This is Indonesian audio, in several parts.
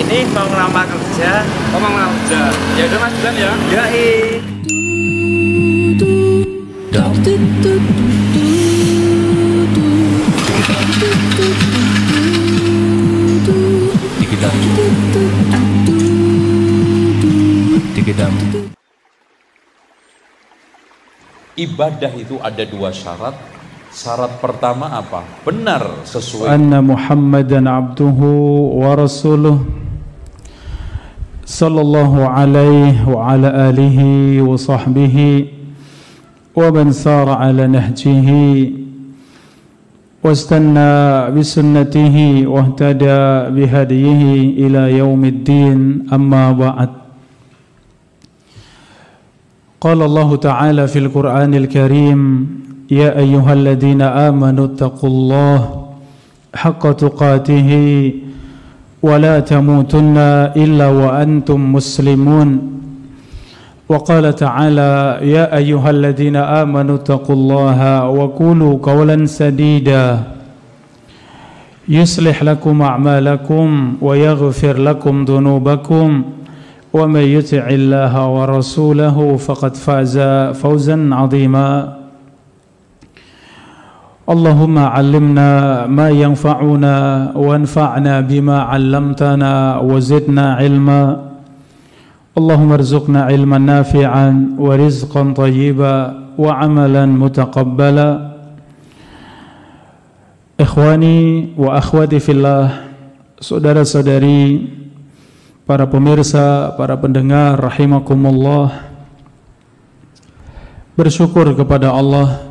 ini mau ngelamar kerja oh mau ngelamar kerja ya udah mas Bulan ya yoi Ibadah itu ada dua syarat Syarat pertama apa? Benar sesuai. Anna Muhammadan abduhu wa rasuluh صلى الله عليه وعلى آله وصحبه ومن سار على نهجه واستنى بسنته واهتدى بهديه إلى يوم الدين أما بعد قال الله تعالى في القرآن الكريم يا أيها الذين آمنوا اتقوا الله حق تقاته ولا تموتن الا وانتم مسلمون وقال تعالى يا ايها الذين امنوا اتقوا الله وقولوا قولا سديدا يصلح لكم اعمالكم ويغفر لكم ذنوبكم ومن يطع الله ورسوله فقد فاز فوزا عظيما اللهم علمنا ما ينفعنا وانفعنا بما علمتنا وزدنا علما اللهم ارزقنا علما نافعا ورزقا طيبا وعملا متقبلا Ikhwani wa akhwati fillah Saudara-saudari Para pemirsa, para pendengar Rahimakumullah Bersyukur kepada Allah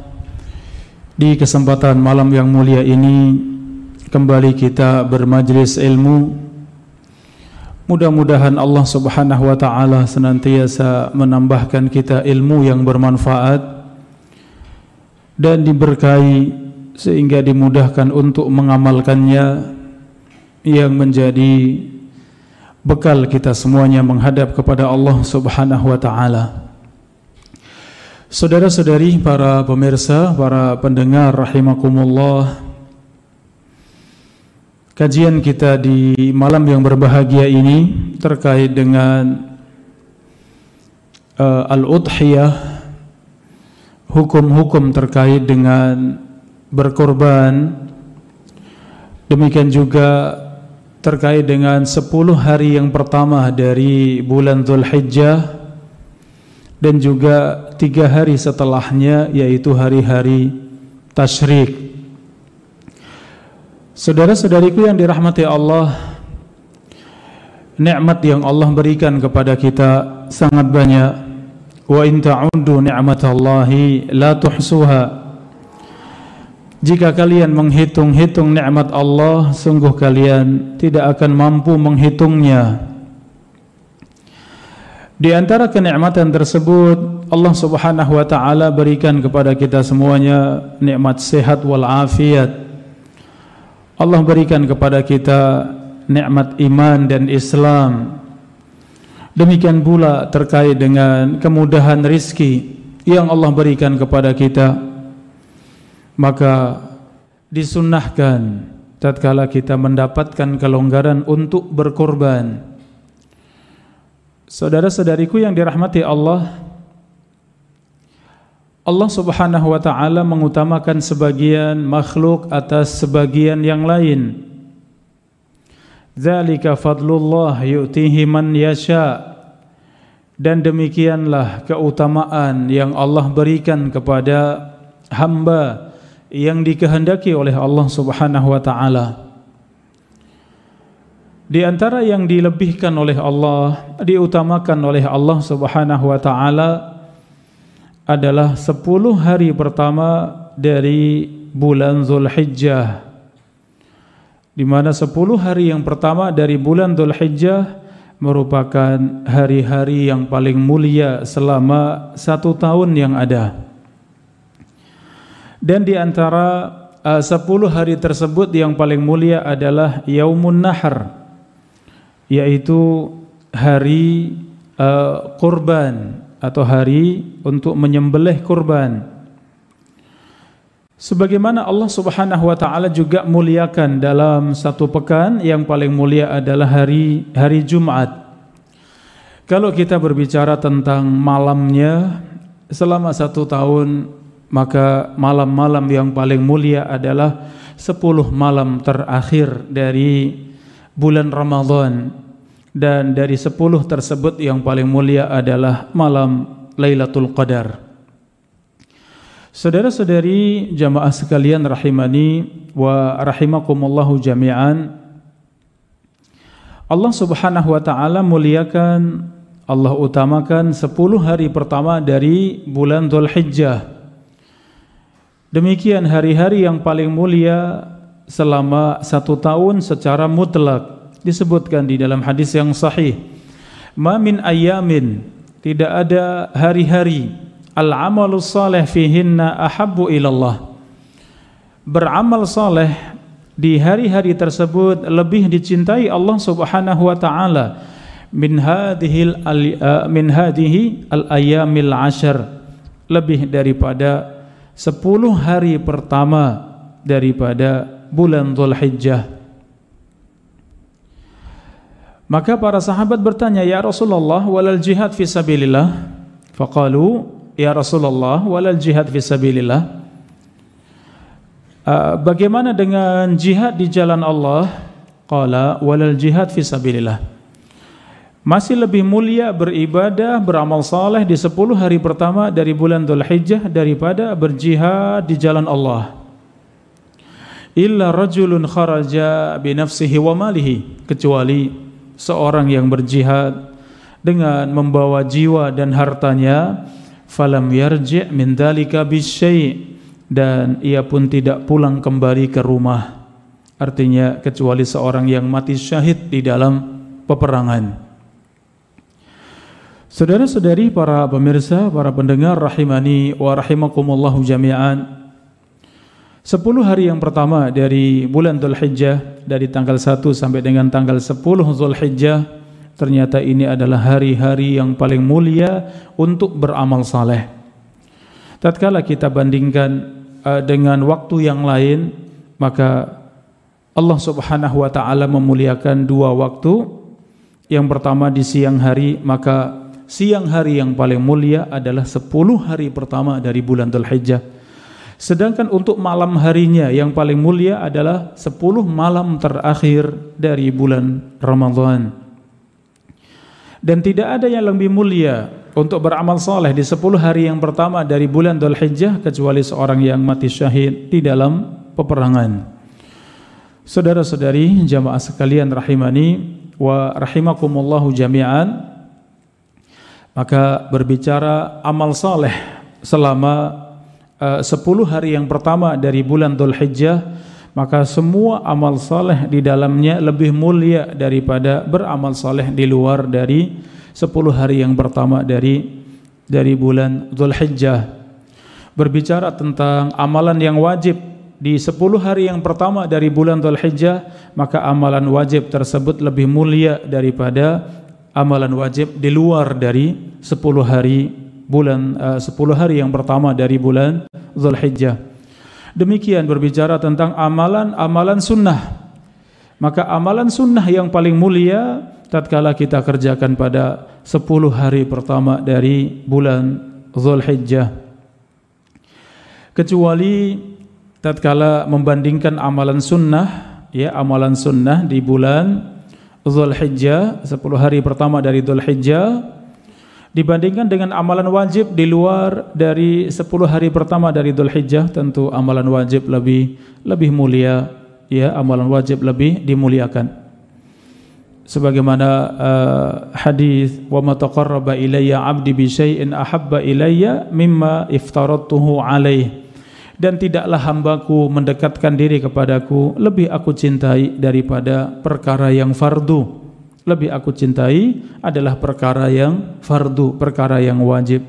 Di kesempatan malam yang mulia ini Kembali kita bermajlis ilmu Mudah-mudahan Allah subhanahu wa ta'ala Senantiasa menambahkan kita ilmu yang bermanfaat Dan diberkahi sehingga dimudahkan untuk mengamalkannya yang menjadi bekal kita semuanya menghadap kepada Allah Subhanahu wa taala. Saudara-saudari, para pemirsa, para pendengar rahimakumullah. Kajian kita di malam yang berbahagia ini terkait dengan uh, al-udhiyah hukum-hukum terkait dengan berkorban demikian juga terkait dengan 10 hari yang pertama dari bulan Zulhijjah dan juga tiga hari setelahnya yaitu hari-hari tasyrik. Saudara-saudariku yang dirahmati Allah, nikmat yang Allah berikan kepada kita sangat banyak. Wa in ta'uddu ni'matallahi la tuhsuha. Jika kalian menghitung-hitung nikmat Allah, sungguh kalian tidak akan mampu menghitungnya. Di antara kenikmatan tersebut Allah Subhanahu wa taala berikan kepada kita semuanya nikmat sehat wal afiat. Allah berikan kepada kita nikmat iman dan Islam. Demikian pula terkait dengan kemudahan rizki yang Allah berikan kepada kita. Maka disunnahkan tatkala kita mendapatkan kelonggaran untuk berkorban. Saudara-saudariku yang dirahmati Allah, Allah Subhanahu wa taala mengutamakan sebagian makhluk atas sebagian yang lain. Zalika fadlullah yu'tihi man yasha. Dan demikianlah keutamaan yang Allah berikan kepada hamba yang dikehendaki oleh Allah Subhanahu wa taala. Di antara yang dilebihkan oleh Allah, diutamakan oleh Allah Subhanahu wa taala adalah 10 hari pertama dari bulan Zulhijjah. Di mana 10 hari yang pertama dari bulan Zulhijjah merupakan hari-hari yang paling mulia selama satu tahun yang ada. Dan di antara uh, 10 hari tersebut yang paling mulia adalah Yaumun Nahar yaitu hari uh, kurban atau hari untuk menyembelih kurban. Sebagaimana Allah Subhanahu wa taala juga muliakan dalam satu pekan yang paling mulia adalah hari hari Jumat. Kalau kita berbicara tentang malamnya selama satu tahun maka malam-malam yang paling mulia adalah 10 malam terakhir dari bulan Ramadan dan dari sepuluh tersebut yang paling mulia adalah malam Lailatul Qadar. Saudara-saudari jamaah sekalian rahimani wa rahimakumullahu jami'an. Allah Subhanahu wa taala muliakan Allah utamakan 10 hari pertama dari bulan Dzulhijjah. Demikian hari-hari yang paling mulia selama satu tahun secara mutlak disebutkan di dalam hadis yang sahih mamin ayamin tidak ada hari-hari al amalus saleh fihinna ahabbu ilallah beramal saleh di hari-hari tersebut lebih dicintai Allah Subhanahu wa taala min hadhil uh, min hadhihi al ayamil ashar lebih daripada 10 hari pertama daripada bulan Dhul maka para sahabat bertanya ya Rasulullah walal jihad fi sabilillah faqalu ya Rasulullah walal jihad fi sabilillah uh, bagaimana dengan jihad di jalan Allah qala walal jihad fi sabilillah masih lebih mulia beribadah, beramal saleh di 10 hari pertama dari bulan Dzulhijjah daripada berjihad di jalan Allah illa rajulun kharaja bi wa malihi kecuali seorang yang berjihad dengan membawa jiwa dan hartanya falam yarji' min dzalika dan ia pun tidak pulang kembali ke rumah artinya kecuali seorang yang mati syahid di dalam peperangan Saudara-saudari para pemirsa, para pendengar rahimani wa rahimakumullahu jami'an Sepuluh hari yang pertama dari bulan Dzulhijjah dari tanggal 1 sampai dengan tanggal 10 Dzulhijjah ternyata ini adalah hari-hari yang paling mulia untuk beramal saleh. Tatkala kita bandingkan uh, dengan waktu yang lain maka Allah Subhanahu wa taala memuliakan dua waktu. Yang pertama di siang hari maka siang hari yang paling mulia adalah 10 hari pertama dari bulan Dzulhijjah. Sedangkan untuk malam harinya yang paling mulia adalah 10 malam terakhir dari bulan Ramadhan Dan tidak ada yang lebih mulia untuk beramal soleh di 10 hari yang pertama dari bulan Dhul Hijjah kecuali seorang yang mati syahid di dalam peperangan. Saudara-saudari jamaah sekalian rahimani wa rahimakumullahu jami'an. Maka berbicara amal soleh selama Eh, sepuluh 10 hari yang pertama dari bulan Dhul Hijjah maka semua amal saleh di dalamnya lebih mulia daripada beramal saleh di luar dari 10 hari yang pertama dari dari bulan Zulhijjah. Berbicara tentang amalan yang wajib di 10 hari yang pertama dari bulan Zulhijjah, maka amalan wajib tersebut lebih mulia daripada amalan wajib di luar dari 10 hari bulan eh, uh, 10 hari yang pertama dari bulan Zulhijjah. Demikian berbicara tentang amalan-amalan sunnah. Maka amalan sunnah yang paling mulia tatkala kita kerjakan pada 10 hari pertama dari bulan Zulhijjah. Kecuali tatkala membandingkan amalan sunnah, ya amalan sunnah di bulan Zulhijjah, 10 hari pertama dari Zulhijjah dibandingkan dengan amalan wajib di luar dari 10 hari pertama dari Dhul Hijjah tentu amalan wajib lebih lebih mulia ya amalan wajib lebih dimuliakan sebagaimana uh, hadis wa ma taqarraba ilayya 'abdi bi syai'in ahabba ilayya mimma iftaradtuhu alaih dan tidaklah hambaku mendekatkan diri kepadaku lebih aku cintai daripada perkara yang fardu lebih aku cintai adalah perkara yang fardu, perkara yang wajib.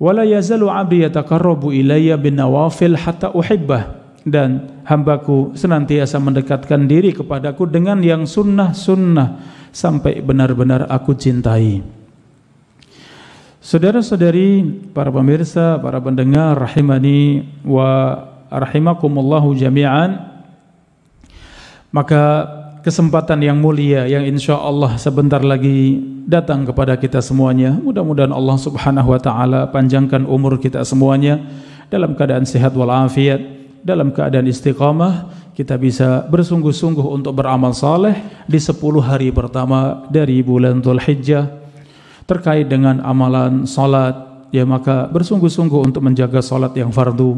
Wala yazalu 'abdi yataqarrabu ilayya bin nawafil hatta uhibbah dan hambaku senantiasa mendekatkan diri kepadaku dengan yang sunnah-sunnah sampai benar-benar aku cintai. Saudara-saudari, para pemirsa, para pendengar rahimani wa rahimakumullahu jami'an. Maka kesempatan yang mulia yang insya Allah sebentar lagi datang kepada kita semuanya. Mudah-mudahan Allah Subhanahu Wa Taala panjangkan umur kita semuanya dalam keadaan sehat walafiat, dalam keadaan istiqamah. Kita bisa bersungguh-sungguh untuk beramal saleh di 10 hari pertama dari bulan Dhul Hijjah terkait dengan amalan salat ya maka bersungguh-sungguh untuk menjaga salat yang fardu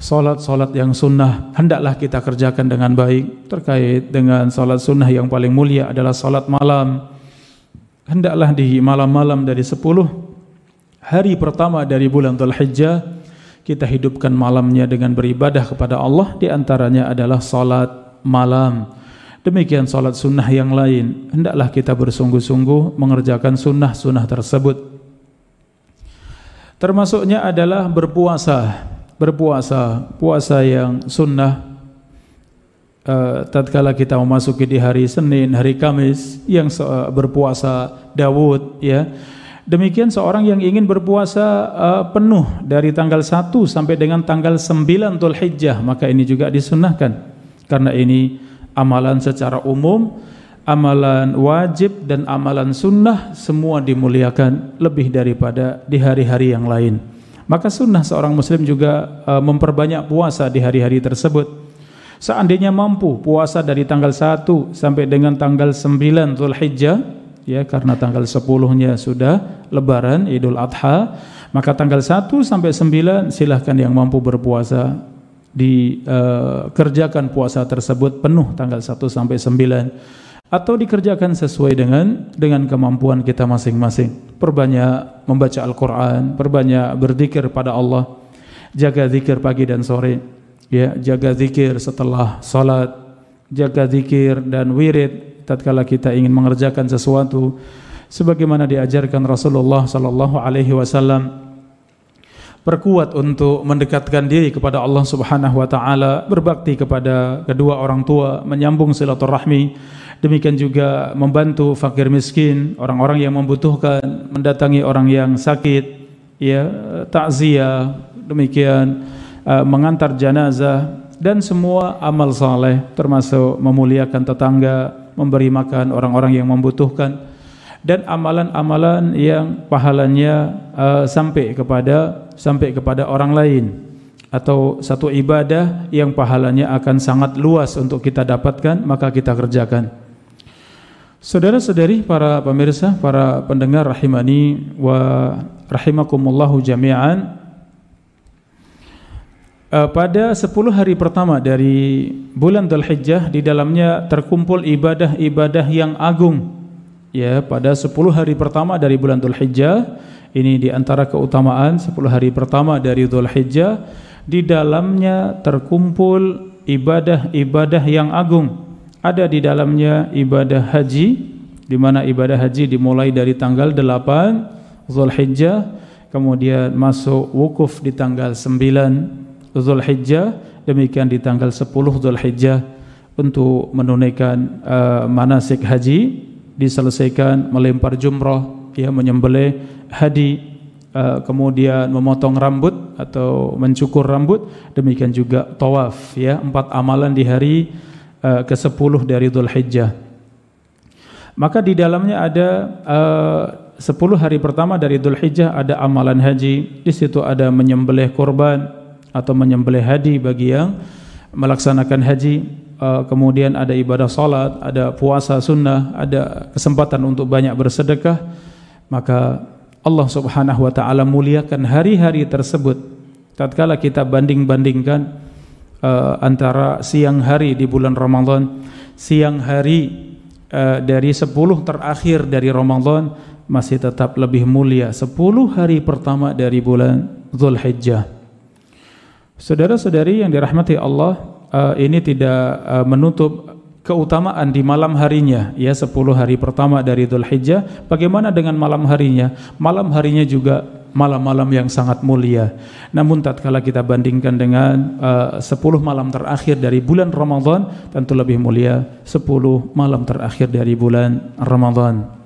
Salat-salat yang sunnah hendaklah kita kerjakan dengan baik terkait dengan salat sunnah yang paling mulia adalah salat malam. Hendaklah di malam-malam dari 10 hari pertama dari bulan Dhul kita hidupkan malamnya dengan beribadah kepada Allah di antaranya adalah salat malam. Demikian salat sunnah yang lain. Hendaklah kita bersungguh-sungguh mengerjakan sunnah-sunnah tersebut. Termasuknya adalah berpuasa berpuasa, puasa yang sunnah uh, tatkala kita memasuki di hari Senin, hari Kamis yang uh, berpuasa Dawud ya. Demikian seorang yang ingin berpuasa uh, penuh dari tanggal 1 sampai dengan tanggal 9 Dhul Hijjah, maka ini juga disunahkan. Karena ini amalan secara umum, amalan wajib dan amalan sunnah semua dimuliakan lebih daripada di hari-hari yang lain. Maka sunnah seorang muslim juga eh, memperbanyak puasa di hari-hari tersebut. Seandainya mampu puasa dari tanggal 1 sampai dengan tanggal 9 Zulhijjah, ya karena tanggal 10-nya sudah lebaran Idul Adha, maka tanggal 1 sampai 9 silahkan yang mampu berpuasa dikerjakan eh, puasa tersebut penuh tanggal 1 sampai 9 atau dikerjakan sesuai dengan dengan kemampuan kita masing-masing. Perbanyak membaca Al-Qur'an, perbanyak berzikir pada Allah. Jaga zikir pagi dan sore. Ya, jaga zikir setelah salat, jaga zikir dan wirid tatkala kita ingin mengerjakan sesuatu sebagaimana diajarkan Rasulullah sallallahu alaihi wasallam perkuat untuk mendekatkan diri kepada Allah Subhanahu wa taala, berbakti kepada kedua orang tua, menyambung silaturahmi, demikian juga membantu fakir miskin, orang-orang yang membutuhkan, mendatangi orang yang sakit, ya, takziah, demikian uh, mengantar jenazah dan semua amal saleh termasuk memuliakan tetangga, memberi makan orang-orang yang membutuhkan dan amalan-amalan yang pahalanya uh, sampai kepada sampai kepada orang lain atau satu ibadah yang pahalanya akan sangat luas untuk kita dapatkan maka kita kerjakan. Saudara-saudari para pemirsa, para pendengar rahimani wa rahimakumullahu jami'an. Eh, pada 10 hari pertama dari bulan Dhul Hijjah di dalamnya terkumpul ibadah-ibadah yang agung. Ya, pada 10 hari pertama dari bulan Dhul Hijjah ini di antara keutamaan 10 hari pertama dari Dhul Hijjah di dalamnya terkumpul ibadah-ibadah yang agung. Ada di dalamnya ibadah haji di mana ibadah haji dimulai dari tanggal 8 Zulhijjah, kemudian masuk wukuf di tanggal 9 Zulhijjah, demikian di tanggal 10 Zulhijjah untuk menunaikan uh, manasik haji diselesaikan melempar jumrah ya menyembelih hadi eh, kemudian memotong rambut atau mencukur rambut demikian juga tawaf ya empat amalan di hari eh, ke-10 dari Hijjah maka di dalamnya ada eh, uh, 10 hari pertama dari Hijjah ada amalan haji di situ ada menyembelih korban atau menyembelih haji bagi yang melaksanakan haji kemudian ada ibadah salat ada puasa sunnah ada kesempatan untuk banyak bersedekah maka Allah Subhanahu wa taala muliakan hari-hari tersebut tatkala kita banding-bandingkan uh, antara siang hari di bulan Ramadan siang hari uh, dari 10 terakhir dari Ramadan masih tetap lebih mulia 10 hari pertama dari bulan Zulhijjah Saudara-saudari yang dirahmati Allah uh, ini tidak uh, menutup keutamaan di malam harinya ya 10 hari pertama dari Dhul Hijjah bagaimana dengan malam harinya malam harinya juga malam-malam yang sangat mulia namun tatkala kita bandingkan dengan eh, uh, 10 malam terakhir dari bulan Ramadan tentu lebih mulia 10 malam terakhir dari bulan Ramadan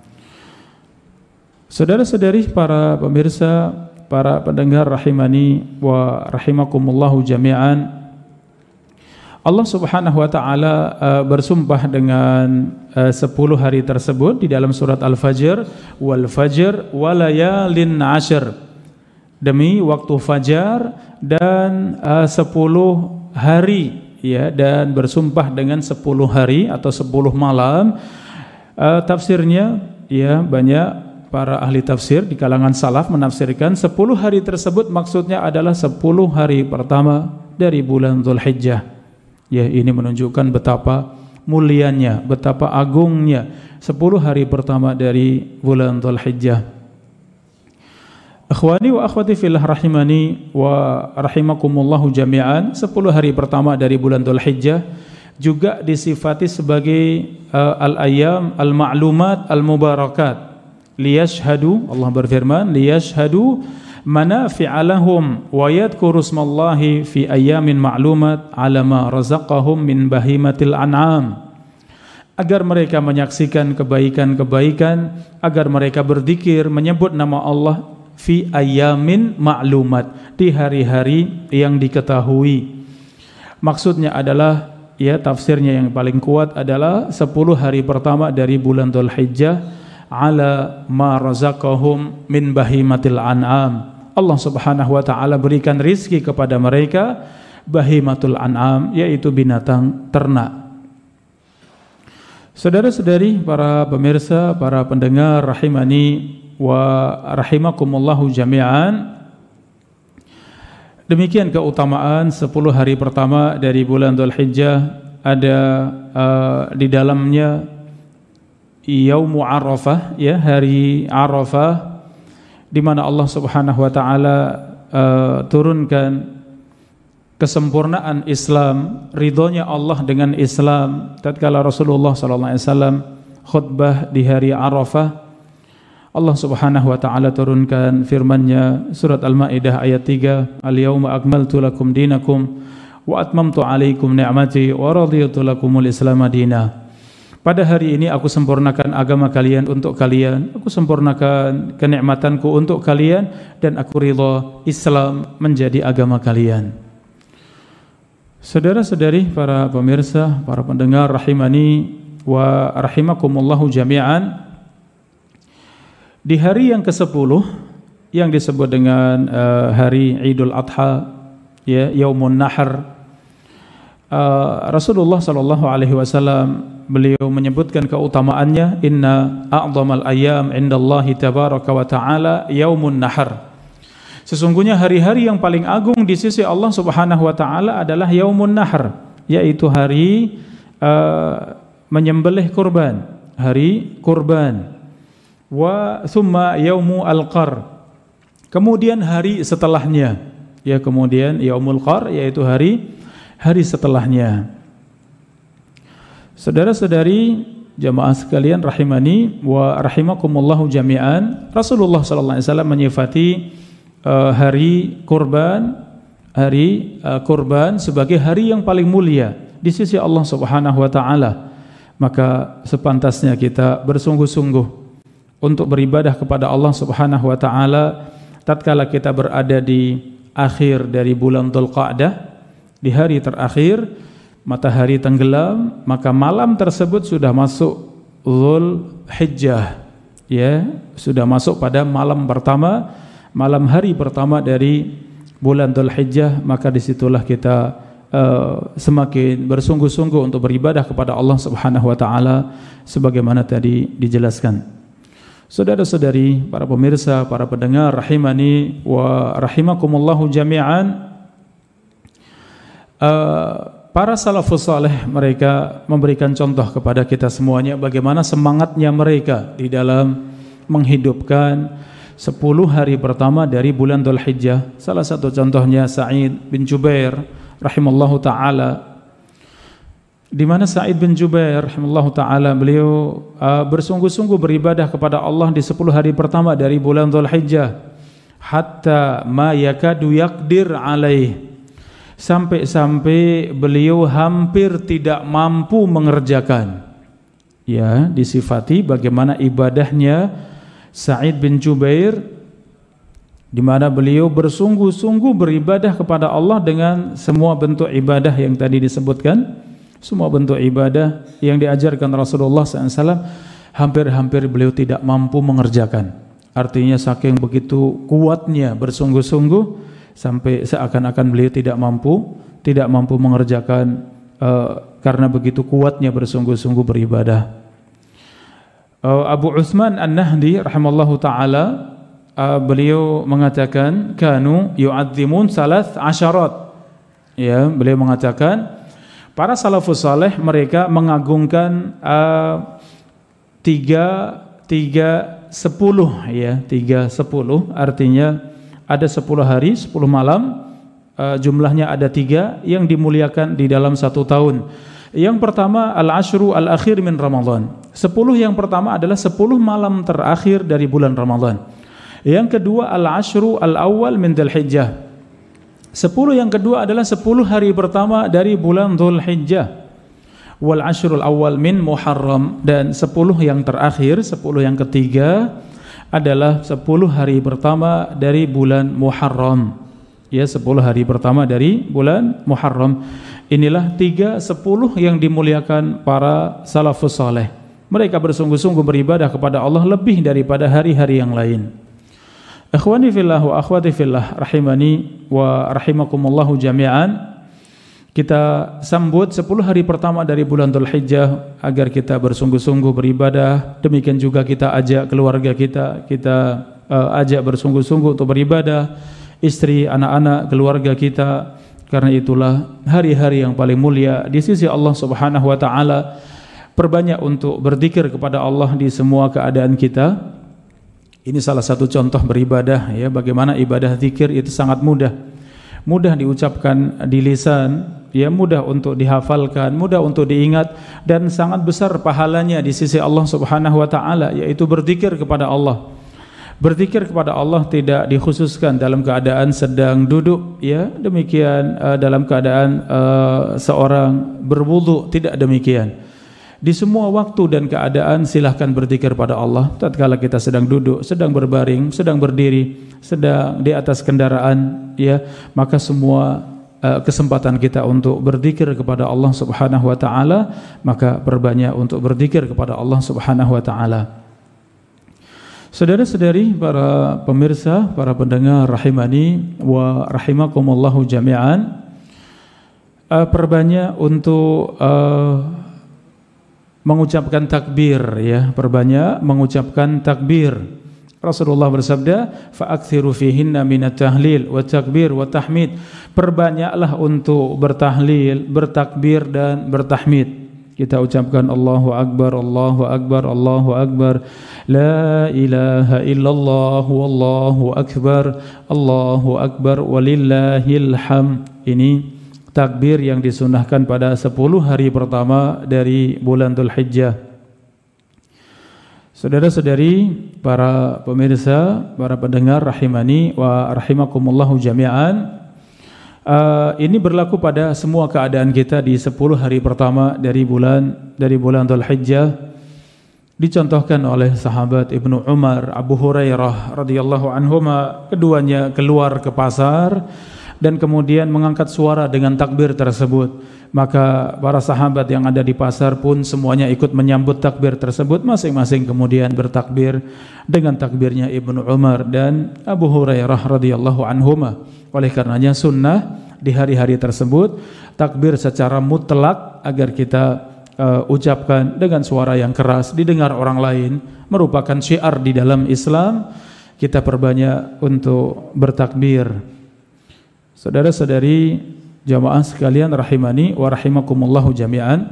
Saudara-saudari para pemirsa para pendengar rahimani wa rahimakumullahu jami'an Allah Subhanahu wa taala uh, bersumpah dengan uh, 10 hari tersebut di dalam surat Al-Fajr, wal fajr walayalin ashar. Demi waktu fajar dan uh, 10 hari ya dan bersumpah dengan 10 hari atau 10 malam. Uh, tafsirnya ya banyak para ahli tafsir di kalangan salaf menafsirkan 10 hari tersebut maksudnya adalah 10 hari pertama dari bulan Zulhijjah. Ya, ini menunjukkan betapa mulianya, betapa agungnya 10 hari pertama dari bulan Dhul Hijjah. Akhwani wa akhwati fillah rahimani wa rahimakumullahu jami'an 10 hari pertama dari bulan Dhul Hijjah juga disifati sebagai uh, al-ayyam al-ma'lumat al-mubarakat liyashhadu Allah berfirman liyashhadu manafi'alahum wa yadhkuru smallahi fi ayamin ma'lumat ala ma razaqahum min bahimatil an'am agar mereka menyaksikan kebaikan-kebaikan agar mereka berzikir menyebut nama Allah fi ayamin ma'lumat di hari-hari yang diketahui maksudnya adalah ya tafsirnya yang paling kuat adalah 10 hari pertama dari bulan Dzulhijjah ala ma razaqahum min bahimatil an'am Allah Subhanahu wa taala berikan rizki kepada mereka bahimatul an'am yaitu binatang ternak. Saudara-saudari, para pemirsa, para pendengar rahimani wa rahimakumullahu jami'an. Demikian keutamaan 10 hari pertama dari bulan Dhul ada uh, di dalamnya Yaumu Arafah ya hari Arafah di mana Allah Subhanahu wa taala eh, turunkan kesempurnaan Islam, ridhonya Allah dengan Islam tatkala Rasulullah sallallahu alaihi wasallam khutbah di hari Arafah Allah Subhanahu wa taala turunkan firman-Nya surat Al-Maidah ayat 3 Al-yauma akmaltu lakum dinakum wa atmamtu alaikum ni'mati wa raditu lakumul Islam madina pada hari ini aku sempurnakan agama kalian untuk kalian, aku sempurnakan kenikmatanku untuk kalian dan aku ridha Islam menjadi agama kalian. Saudara-saudari, para pemirsa, para pendengar rahimani wa rahimakumullahu jami'an. Di hari yang ke-10 yang disebut dengan uh, hari Idul Adha, ya Yaumun Nahar. Uh, Rasulullah sallallahu alaihi wasallam beliau menyebutkan keutamaannya inna a'dhamal ayyam indallahi tabaraka wa ta'ala yaumun nahar sesungguhnya hari-hari yang paling agung di sisi Allah Subhanahu wa taala adalah yaumun nahar yaitu hari uh, menyembelih kurban hari kurban wa summa yaumu alqar kemudian hari setelahnya ya kemudian yaumul qar yaitu hari hari setelahnya Saudara-saudari jamaah sekalian rahimani wa rahimakumullahu jami'an. Rasulullah sallallahu alaihi wasallam menyifati uh, hari kurban hari uh, kurban sebagai hari yang paling mulia di sisi Allah Subhanahu wa taala. Maka sepantasnya kita bersungguh-sungguh untuk beribadah kepada Allah Subhanahu wa taala tatkala kita berada di akhir dari bulan Dzulqa'dah di hari terakhir matahari tenggelam, maka malam tersebut sudah masuk Dhul Hijjah. Ya, sudah masuk pada malam pertama, malam hari pertama dari bulan Dhul Hijjah, maka disitulah kita uh, semakin bersungguh-sungguh untuk beribadah kepada Allah Subhanahu wa taala sebagaimana tadi dijelaskan. Saudara-saudari, para pemirsa, para pendengar rahimani wa rahimakumullahu jami'an. Uh, Para salafus saleh mereka memberikan contoh kepada kita semuanya bagaimana semangatnya mereka di dalam menghidupkan 10 hari pertama dari bulan Dhul Hijjah. Salah satu contohnya Sa'id bin Jubair rahimallahu taala di mana Sa'id bin Jubair rahimallahu taala beliau uh, bersungguh-sungguh beribadah kepada Allah di 10 hari pertama dari bulan Dhul Hijjah hatta ma yakadu alaih sampai-sampai beliau hampir tidak mampu mengerjakan. Ya, disifati bagaimana ibadahnya Sa'id bin Jubair di mana beliau bersungguh-sungguh beribadah kepada Allah dengan semua bentuk ibadah yang tadi disebutkan, semua bentuk ibadah yang diajarkan Rasulullah SAW hampir-hampir beliau tidak mampu mengerjakan. Artinya saking begitu kuatnya bersungguh-sungguh sampai seakan-akan beliau tidak mampu, tidak mampu mengerjakan uh, karena begitu kuatnya bersungguh-sungguh beribadah. Uh, Abu Utsman An-Nahdi rahimallahu taala uh, beliau mengatakan kanu yuadzimun salas asyarat. Ya, beliau mengatakan para salafus saleh mereka mengagungkan uh, tiga tiga sepuluh ya tiga sepuluh artinya ada 10 hari, 10 malam, uh, jumlahnya ada tiga yang dimuliakan di dalam satu tahun. Yang pertama al-ashru al-akhir min Ramadhan. 10 yang pertama adalah 10 malam terakhir dari bulan Ramadhan. Yang kedua al-ashru al-awwal min Dzulhijjah. 10 yang kedua adalah 10 hari pertama dari bulan Dzulhijjah. Wal al awal min Muharram dan 10 yang terakhir, 10 yang ketiga adalah 10 hari pertama dari bulan Muharram. Ya, 10 hari pertama dari bulan Muharram. Inilah 3 10 yang dimuliakan para salafus saleh. Mereka bersungguh-sungguh beribadah kepada Allah lebih daripada hari-hari yang lain. fillah wa akhwati fillah rahimani wa rahimakumullahu jami'an. Kita sambut 10 hari pertama dari bulan Dhul Hijjah agar kita bersungguh-sungguh beribadah. Demikian juga kita ajak keluarga kita, kita uh, ajak bersungguh-sungguh untuk beribadah. Istri, anak-anak, keluarga kita. Karena itulah hari-hari yang paling mulia di sisi Allah Subhanahu wa taala. Perbanyak untuk berzikir kepada Allah di semua keadaan kita. Ini salah satu contoh beribadah ya, bagaimana ibadah zikir itu sangat mudah. Mudah diucapkan di lisan, ya mudah untuk dihafalkan, mudah untuk diingat dan sangat besar pahalanya di sisi Allah Subhanahu wa taala yaitu berzikir kepada Allah. Berzikir kepada Allah tidak dikhususkan dalam keadaan sedang duduk ya, demikian uh, dalam keadaan uh, seorang berwudu tidak demikian. Di semua waktu dan keadaan silahkan berzikir pada Allah tatkala kita sedang duduk, sedang berbaring, sedang berdiri, sedang di atas kendaraan ya, maka semua Eh, kesempatan kita untuk berzikir kepada Allah Subhanahu wa taala, maka perbanyak untuk berzikir kepada Allah Subhanahu wa taala. Saudara-saudari, para pemirsa, para pendengar rahimani wa rahimakumullahu jami'an. Uh, perbanyak untuk uh, mengucapkan takbir ya, perbanyak mengucapkan takbir. Rasulullah bersabda, "Fa'akthiru fihinna minat tahlil wa takbir wa tahmid." Perbanyaklah untuk bertahlil, bertakbir dan bertahmid. Kita ucapkan Allahu akbar, Allahu akbar, Allahu akbar. La ilaha illallah wallahu akbar. Allahu akbar walillahil ham. Ini takbir yang disunahkan pada 10 hari pertama dari bulan Dzulhijjah. Saudara-saudari, para pemirsa, para pendengar rahimani wa rahimakumullahu jami'an. Uh, ini berlaku pada semua keadaan kita di 10 hari pertama dari bulan dari bulan Dhul Dicontohkan oleh sahabat Ibnu Umar, Abu Hurairah radhiyallahu anhuma, keduanya keluar ke pasar dan kemudian mengangkat suara dengan takbir tersebut. Maka para sahabat yang ada di pasar pun semuanya ikut menyambut takbir tersebut masing-masing kemudian bertakbir dengan takbirnya Ibnu Umar dan Abu Hurairah radhiyallahu anhuma. Oleh karenanya sunnah di hari-hari tersebut takbir secara mutlak agar kita uh, ucapkan dengan suara yang keras didengar orang lain merupakan syiar di dalam Islam kita perbanyak untuk bertakbir Saudara-saudari jamaah sekalian rahimani wa rahimakumullahu jami'an.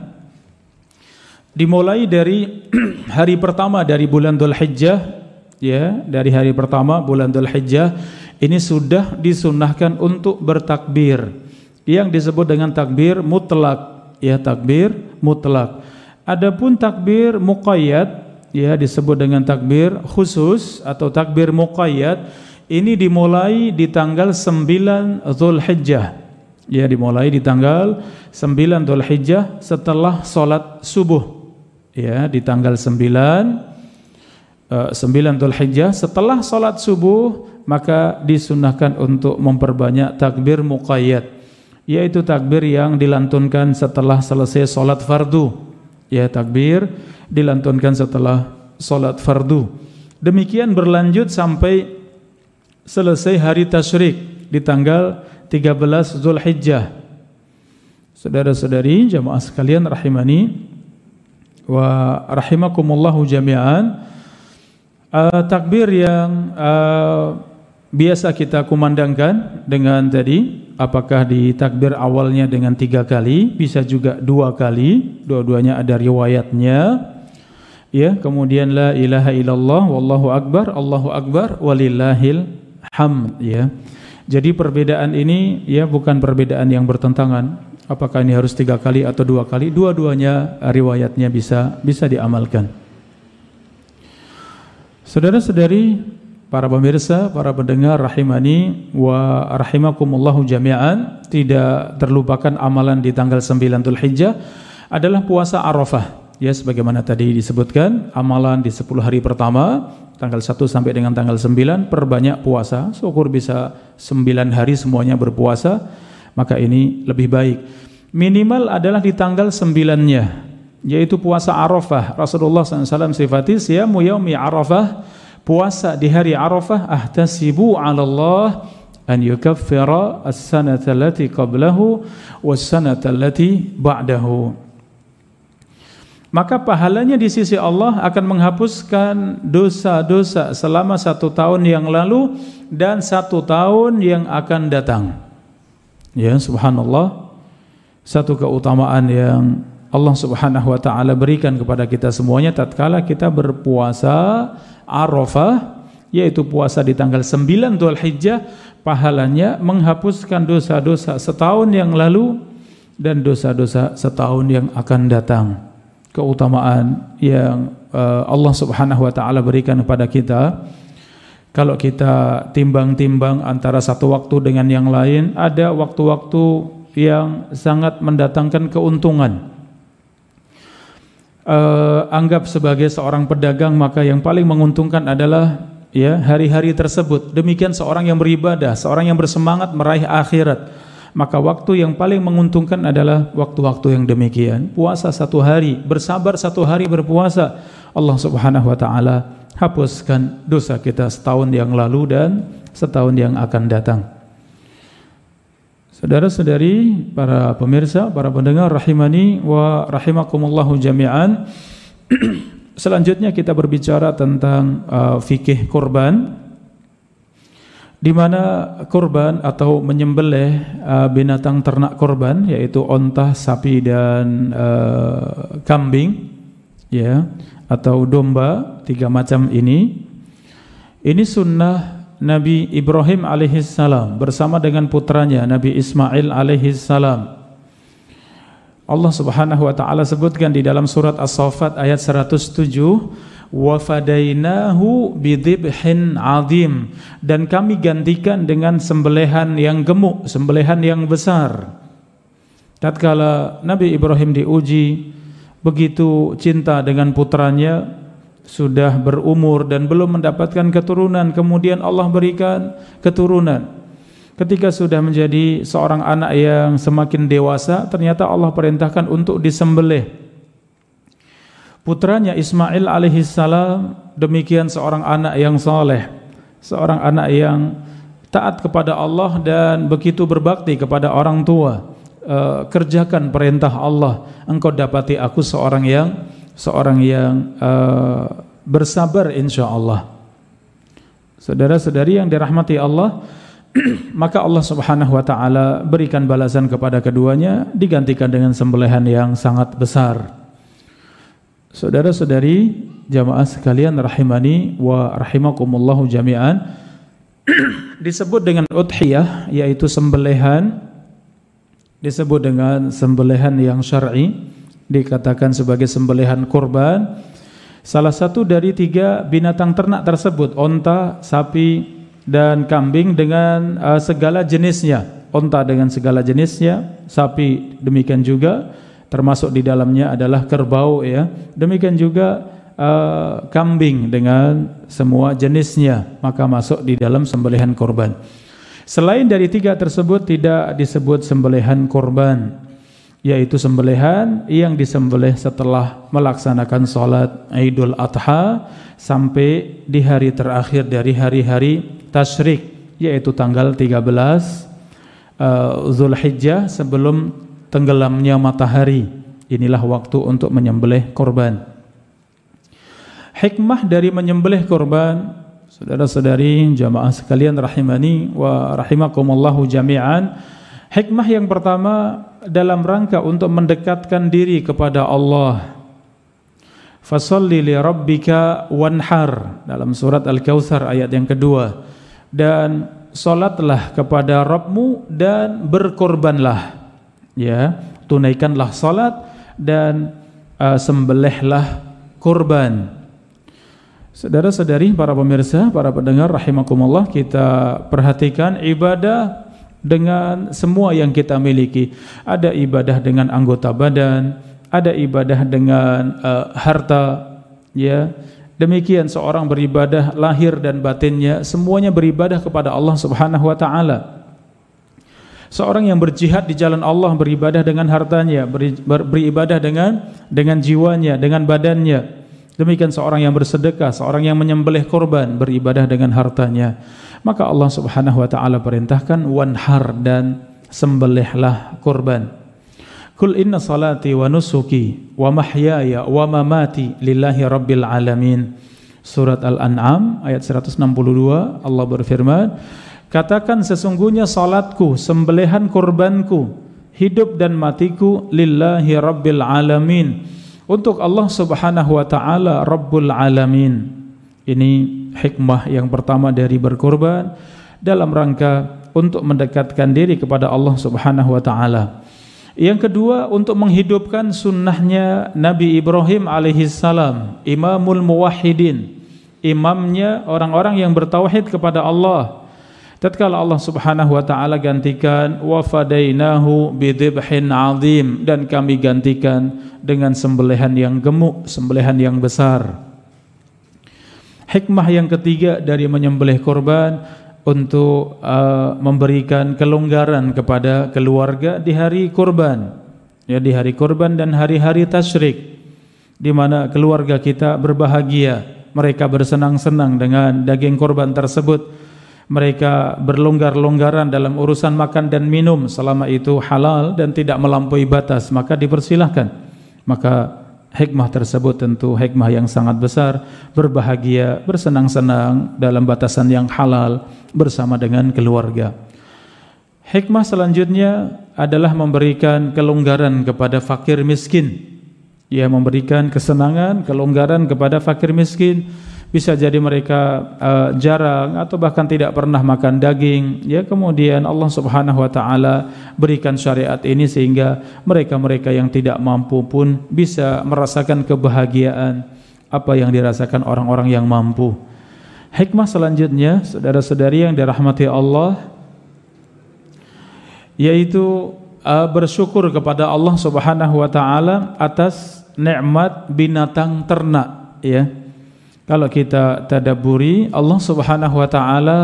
Dimulai dari hari pertama dari bulan Dhul Hijjah ya, dari hari pertama bulan Dhul Hijjah ini sudah disunahkan untuk bertakbir. Yang disebut dengan takbir mutlak ya takbir mutlak. Adapun takbir muqayyad ya disebut dengan takbir khusus atau takbir muqayyad ini dimulai di tanggal 9 Zulhijjah. Ya, dimulai di tanggal 9 Zulhijjah setelah sholat subuh. Ya, di tanggal 9 9 eh, Zulhijjah setelah salat subuh maka disunahkan untuk memperbanyak takbir muqayyad yaitu takbir yang dilantunkan setelah selesai salat fardu ya takbir dilantunkan setelah salat fardu demikian berlanjut sampai selesai hari tasyrik di tanggal 13 Zulhijjah. Saudara-saudari jamaah sekalian rahimani wa rahimakumullahu jami'an. Uh, takbir yang uh, biasa kita kumandangkan dengan tadi apakah di takbir awalnya dengan tiga kali bisa juga dua kali dua-duanya ada riwayatnya ya kemudian la ilaha illallah wallahu akbar Allahu akbar walillahil Ham, ya. Jadi perbedaan ini ya bukan perbedaan yang bertentangan. Apakah ini harus tiga kali atau dua kali? Dua-duanya riwayatnya bisa bisa diamalkan. Saudara-saudari, para pemirsa, para pendengar rahimani wa rahimakumullahu jami'an, tidak terlupakan amalan di tanggal 9 Dzulhijjah adalah puasa Arafah ya sebagaimana tadi disebutkan amalan di 10 hari pertama tanggal 1 sampai dengan tanggal 9 perbanyak puasa syukur bisa 9 hari semuanya berpuasa maka ini lebih baik minimal adalah di tanggal 9-nya yaitu puasa Arafah Rasulullah SAW sifati siyamu yaumi Arafah puasa di hari Arafah ahtasibu ala Allah an yukaffira as-sanata allati qablahu was-sanata allati ba'dahu maka pahalanya di sisi Allah akan menghapuskan dosa-dosa selama satu tahun yang lalu dan satu tahun yang akan datang. Ya, subhanallah. Satu keutamaan yang Allah Subhanahu wa taala berikan kepada kita semuanya tatkala kita berpuasa Arafah yaitu puasa di tanggal 9 Dhul Hijjah pahalanya menghapuskan dosa-dosa setahun yang lalu dan dosa-dosa setahun yang akan datang keutamaan yang eh, Allah Subhanahu wa taala berikan kepada kita. Kalau kita timbang-timbang antara satu waktu dengan yang lain, ada waktu-waktu yang sangat mendatangkan keuntungan. Uh, anggap sebagai seorang pedagang maka yang paling menguntungkan adalah ya hari-hari tersebut. Demikian seorang yang beribadah, seorang yang bersemangat meraih akhirat maka waktu yang paling menguntungkan adalah waktu-waktu yang demikian. Puasa satu hari, bersabar satu hari berpuasa. Allah Subhanahu wa taala hapuskan dosa kita setahun yang lalu dan setahun yang akan datang. Saudara-saudari, para pemirsa, para pendengar rahimani wa rahimakumullahu jami'an. Selanjutnya kita berbicara tentang uh, fikih kurban di mana kurban atau menyembelih uh, binatang ternak kurban yaitu onta, sapi dan uh, kambing ya atau domba tiga macam ini ini sunnah Nabi Ibrahim alaihissalam bersama dengan putranya Nabi Ismail alaihissalam Allah Subhanahu wa taala sebutkan di dalam surat As-Saffat ayat 107 wafadainahu bidibhin azim dan kami gantikan dengan sembelihan yang gemuk, sembelihan yang besar. Tatkala Nabi Ibrahim diuji begitu cinta dengan putranya sudah berumur dan belum mendapatkan keturunan, kemudian Allah berikan keturunan. Ketika sudah menjadi seorang anak yang semakin dewasa, ternyata Allah perintahkan untuk disembelih putranya Ismail alaihissalam demikian seorang anak yang saleh, seorang anak yang taat kepada Allah dan begitu berbakti kepada orang tua. E, kerjakan perintah Allah, engkau dapati aku seorang yang seorang yang e, bersabar insya Allah. Saudara-saudari yang dirahmati Allah, maka Allah Subhanahu wa taala berikan balasan kepada keduanya digantikan dengan sembelihan yang sangat besar. Saudara-saudari jamaah sekalian rahimani wa rahimakumullahu jami'an disebut dengan udhiyah yaitu sembelihan disebut dengan sembelihan yang syar'i dikatakan sebagai sembelihan kurban salah satu dari tiga binatang ternak tersebut onta, sapi dan kambing dengan uh, segala jenisnya onta dengan segala jenisnya sapi demikian juga termasuk di dalamnya adalah kerbau ya. Demikian juga uh, kambing dengan semua jenisnya maka masuk di dalam sembelihan korban. Selain dari tiga tersebut tidak disebut sembelihan korban yaitu sembelihan yang disembelih setelah melaksanakan sholat Idul Adha sampai di hari terakhir dari hari-hari tasrik yaitu tanggal 13 uh, eh, Zulhijjah sebelum tenggelamnya matahari. Inilah waktu untuk menyembelih korban. Hikmah dari menyembelih korban, saudara-saudari jamaah sekalian rahimani wa rahimakumullahu jami'an. Hikmah yang pertama dalam rangka untuk mendekatkan diri kepada Allah. Fasalli li rabbika wanhar dalam surat Al-Kautsar ayat yang kedua. Dan salatlah kepada Rabbmu dan berkorbanlah ya tunaikanlah salat dan uh, sembelihlah kurban Saudara-saudari, para pemirsa, para pendengar rahimakumullah, kita perhatikan ibadah dengan semua yang kita miliki. Ada ibadah dengan anggota badan, ada ibadah dengan uh, harta, ya. Demikian seorang beribadah lahir dan batinnya, semuanya beribadah kepada Allah Subhanahu wa taala. Seorang yang berjihad di jalan Allah beribadah dengan hartanya, beri, ber, beribadah dengan dengan jiwanya, dengan badannya. Demikian seorang yang bersedekah, seorang yang menyembelih korban beribadah dengan hartanya. Maka Allah Subhanahu wa taala perintahkan wanhar dan sembelihlah korban. Kul inna salati wa nusuki wa mahyaya wa mamati lillahi rabbil alamin. Surat Al-An'am ayat 162 Allah berfirman Katakan sesungguhnya salatku, sembelihan kurbanku, hidup dan matiku lillahi rabbil alamin. Untuk Allah Subhanahu wa taala Rabbul alamin. Ini hikmah yang pertama dari berkorban dalam rangka untuk mendekatkan diri kepada Allah Subhanahu wa taala. Yang kedua untuk menghidupkan sunnahnya Nabi Ibrahim salam, imamul muwahhidin, imamnya orang-orang yang bertauhid kepada Allah tatkala Allah Subhanahu wa taala gantikan wafadainahu bidhibhin azim dan kami gantikan dengan sembelihan yang gemuk, sembelihan yang besar. Hikmah yang ketiga dari menyembelih korban untuk uh, memberikan kelonggaran kepada keluarga di hari korban, Ya di hari korban dan hari-hari tasyrik di mana keluarga kita berbahagia, mereka bersenang-senang dengan daging korban tersebut mereka berlonggar-longgaran dalam urusan makan dan minum selama itu halal dan tidak melampaui batas maka dipersilahkan maka hikmah tersebut tentu hikmah yang sangat besar berbahagia bersenang-senang dalam batasan yang halal bersama dengan keluarga hikmah selanjutnya adalah memberikan kelonggaran kepada fakir miskin ia memberikan kesenangan kelonggaran kepada fakir miskin bisa jadi mereka uh, jarang atau bahkan tidak pernah makan daging ya kemudian Allah Subhanahu wa taala berikan syariat ini sehingga mereka-mereka yang tidak mampu pun bisa merasakan kebahagiaan apa yang dirasakan orang-orang yang mampu hikmah selanjutnya saudara-saudari yang dirahmati Allah yaitu uh, bersyukur kepada Allah Subhanahu wa taala atas nikmat binatang ternak ya kalau kita tadaburi Allah Subhanahu wa taala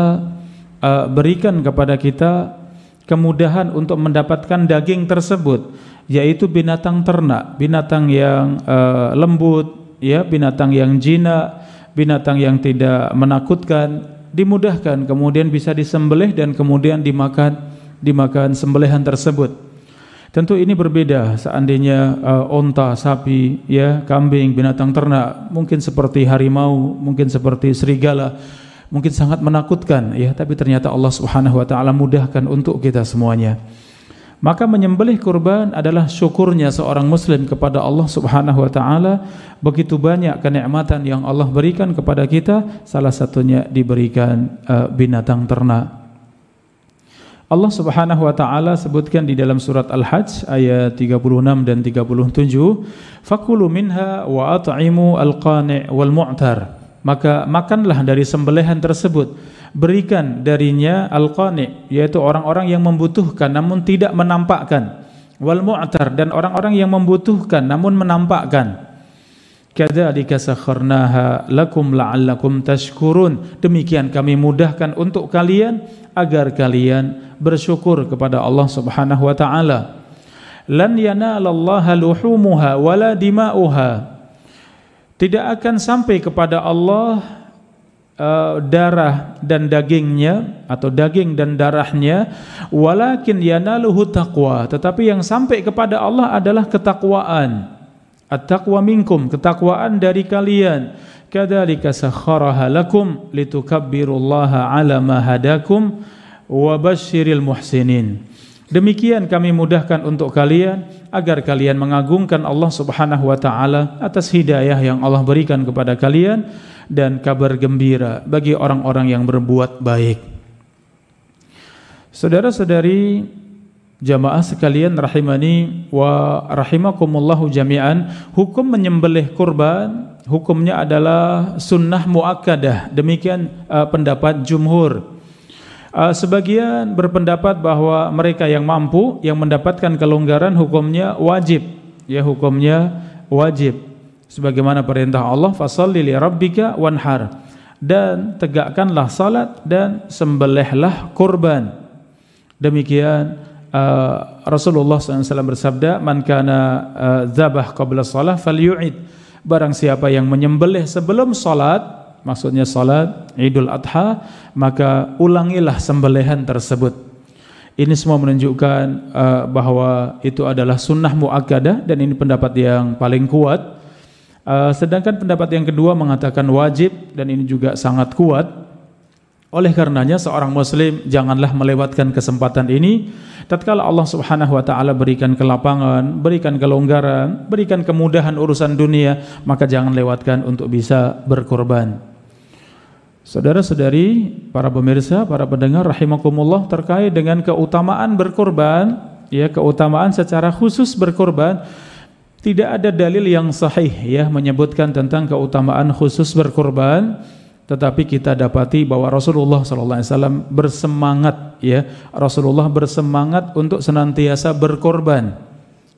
uh, berikan kepada kita kemudahan untuk mendapatkan daging tersebut yaitu binatang ternak, binatang yang uh, lembut, ya, binatang yang jinak, binatang yang tidak menakutkan dimudahkan kemudian bisa disembelih dan kemudian dimakan dimakan sembelihan tersebut. Tentu ini berbeda seandainya uh, onta, sapi, ya, kambing, binatang ternak, mungkin seperti harimau, mungkin seperti serigala, mungkin sangat menakutkan ya, tapi ternyata Allah Subhanahu wa taala mudahkan untuk kita semuanya. Maka menyembelih kurban adalah syukurnya seorang muslim kepada Allah Subhanahu wa taala begitu banyak kenikmatan yang Allah berikan kepada kita, salah satunya diberikan uh, binatang ternak. Allah Subhanahu wa taala sebutkan di dalam surat Al-Hajj ayat 36 dan 37, "Fakulu minha wa at'imu al-qani' wal mu'tar." Maka makanlah dari sembelihan tersebut. Berikan darinya al-qani', yaitu orang-orang yang membutuhkan namun tidak menampakkan, wal mu'tar dan orang-orang yang membutuhkan namun menampakkan. Kadzalika sakharnaha lakum la'allakum tashkurun. Demikian kami mudahkan untuk kalian agar kalian bersyukur kepada Allah Subhanahu wa taala. Lan yanalallaha luhumuha wala dima'uha. Tidak akan sampai kepada Allah uh, darah dan dagingnya atau daging dan darahnya walakin yanaluhu taqwa. Tetapi yang sampai kepada Allah adalah ketakwaan. At-taqwa minkum, ketakwaan dari kalian. Kadzalika sakharaha lakum litukabbirullaha ala ma hadakum wa basyiril muhsinin. Demikian kami mudahkan untuk kalian agar kalian mengagungkan Allah Subhanahu wa taala atas hidayah yang Allah berikan kepada kalian dan kabar gembira bagi orang-orang yang berbuat baik. Saudara-saudari Jamaah sekalian rahimani wa rahimakumullahu jami'an, hukum menyembelih kurban hukumnya adalah sunnah muakkadah. Demikian uh, pendapat jumhur. Uh, sebagian berpendapat bahwa mereka yang mampu yang mendapatkan kelonggaran hukumnya wajib. Ya hukumnya wajib. Sebagaimana perintah Allah fasalli li rabbika wanhar. Dan tegakkanlah salat dan sembelihlah kurban. Demikian Eh, Rasulullah SAW bersabda, "Man kana eh, zabah qabla shalah falyu'id." Barang siapa yang menyembelih sebelum salat, maksudnya salat Idul Adha, maka ulangilah sembelihan tersebut. Ini semua menunjukkan uh, bahwa itu adalah sunnah muakkadah dan ini pendapat yang paling kuat. Uh, sedangkan pendapat yang kedua mengatakan wajib dan ini juga sangat kuat oleh karenanya seorang muslim janganlah melewatkan kesempatan ini tatkala Allah Subhanahu wa taala berikan kelapangan, berikan kelonggaran, berikan kemudahan urusan dunia, maka jangan lewatkan untuk bisa berkorban. Saudara-saudari, para pemirsa, para pendengar rahimakumullah terkait dengan keutamaan berkorban, ya keutamaan secara khusus berkorban tidak ada dalil yang sahih ya menyebutkan tentang keutamaan khusus berkorban tetapi kita dapati bahwa Rasulullah SAW bersemangat ya Rasulullah bersemangat untuk senantiasa berkorban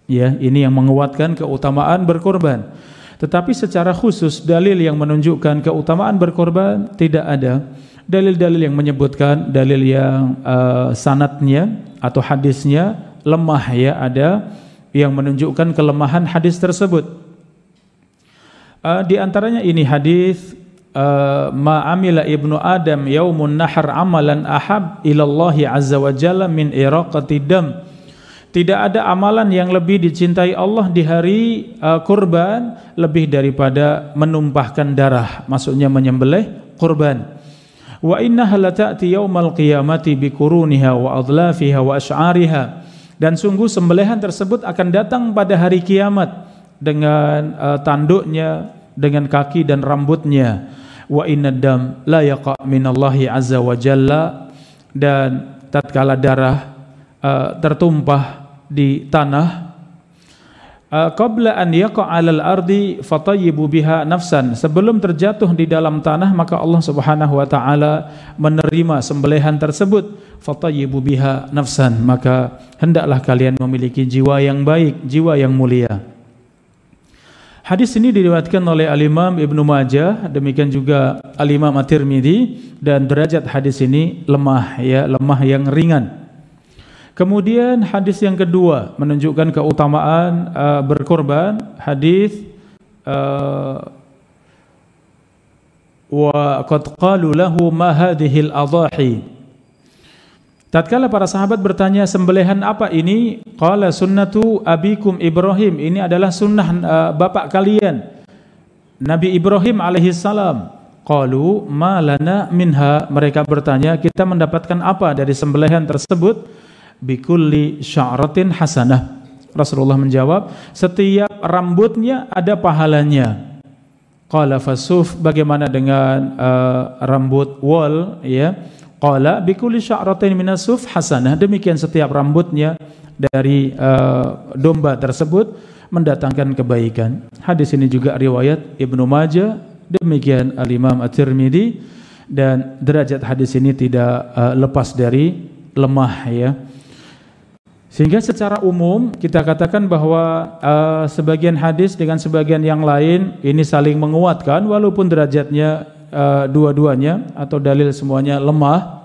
ya ini yang menguatkan keutamaan berkorban tetapi secara khusus dalil yang menunjukkan keutamaan berkorban tidak ada dalil-dalil yang menyebutkan dalil yang uh, sanatnya atau hadisnya lemah ya ada yang menunjukkan kelemahan hadis tersebut uh, di antaranya ini hadis Eh, ma amila ibnu adam yaumun nahar amalan ahab ilallahi azza wa jalla min iraqati dam tidak ada amalan yang lebih dicintai Allah di hari uh, kurban lebih daripada menumpahkan darah maksudnya menyembelih kurban wa innaha lata'ti yaumal qiyamati bikuruniha wa adlafiha wa ash'ariha dan sungguh sembelihan tersebut akan datang pada hari kiamat dengan uh, tanduknya dengan kaki dan rambutnya wa inna dam la yaqa minallahi azza wa jalla dan tatkala darah uh, tertumpah di tanah uh, qabla an yaqa 'alal ardi fatayyibu biha nafsan sebelum terjatuh di dalam tanah maka Allah Subhanahu wa taala menerima sembelihan tersebut fatayyibu biha nafsan maka hendaklah kalian memiliki jiwa yang baik jiwa yang mulia Hadis ini diriwayatkan oleh Al-Imam Ibnu Majah, demikian juga Al-Imam at dan derajat hadis ini lemah ya, lemah yang ringan. Kemudian hadis yang kedua menunjukkan keutamaan uh, berkorban, hadis uh, wa qad qalu lahu ma adahi Tatkala para sahabat bertanya sembelihan apa ini? Qala sunnatu abikum Ibrahim. Ini adalah sunnah uh, bapak kalian. Nabi Ibrahim alaihi salam. Qalu malana minha. Mereka bertanya, kita mendapatkan apa dari sembelihan tersebut? Bikulli sya'ratin hasanah. Rasulullah menjawab, setiap rambutnya ada pahalanya. Qala fasuf bagaimana dengan uh, rambut wol ya? Qala bi kulli sya'ratin minasuf hasanah. Demikian setiap rambutnya dari uh, domba tersebut mendatangkan kebaikan. Hadis ini juga riwayat Ibnu Majah, demikian Al-Imam At-Tirmidzi dan derajat hadis ini tidak uh, lepas dari lemah ya. Sehingga secara umum kita katakan bahwa uh, sebagian hadis dengan sebagian yang lain ini saling menguatkan walaupun derajatnya Eh, dua-duanya atau dalil semuanya lemah.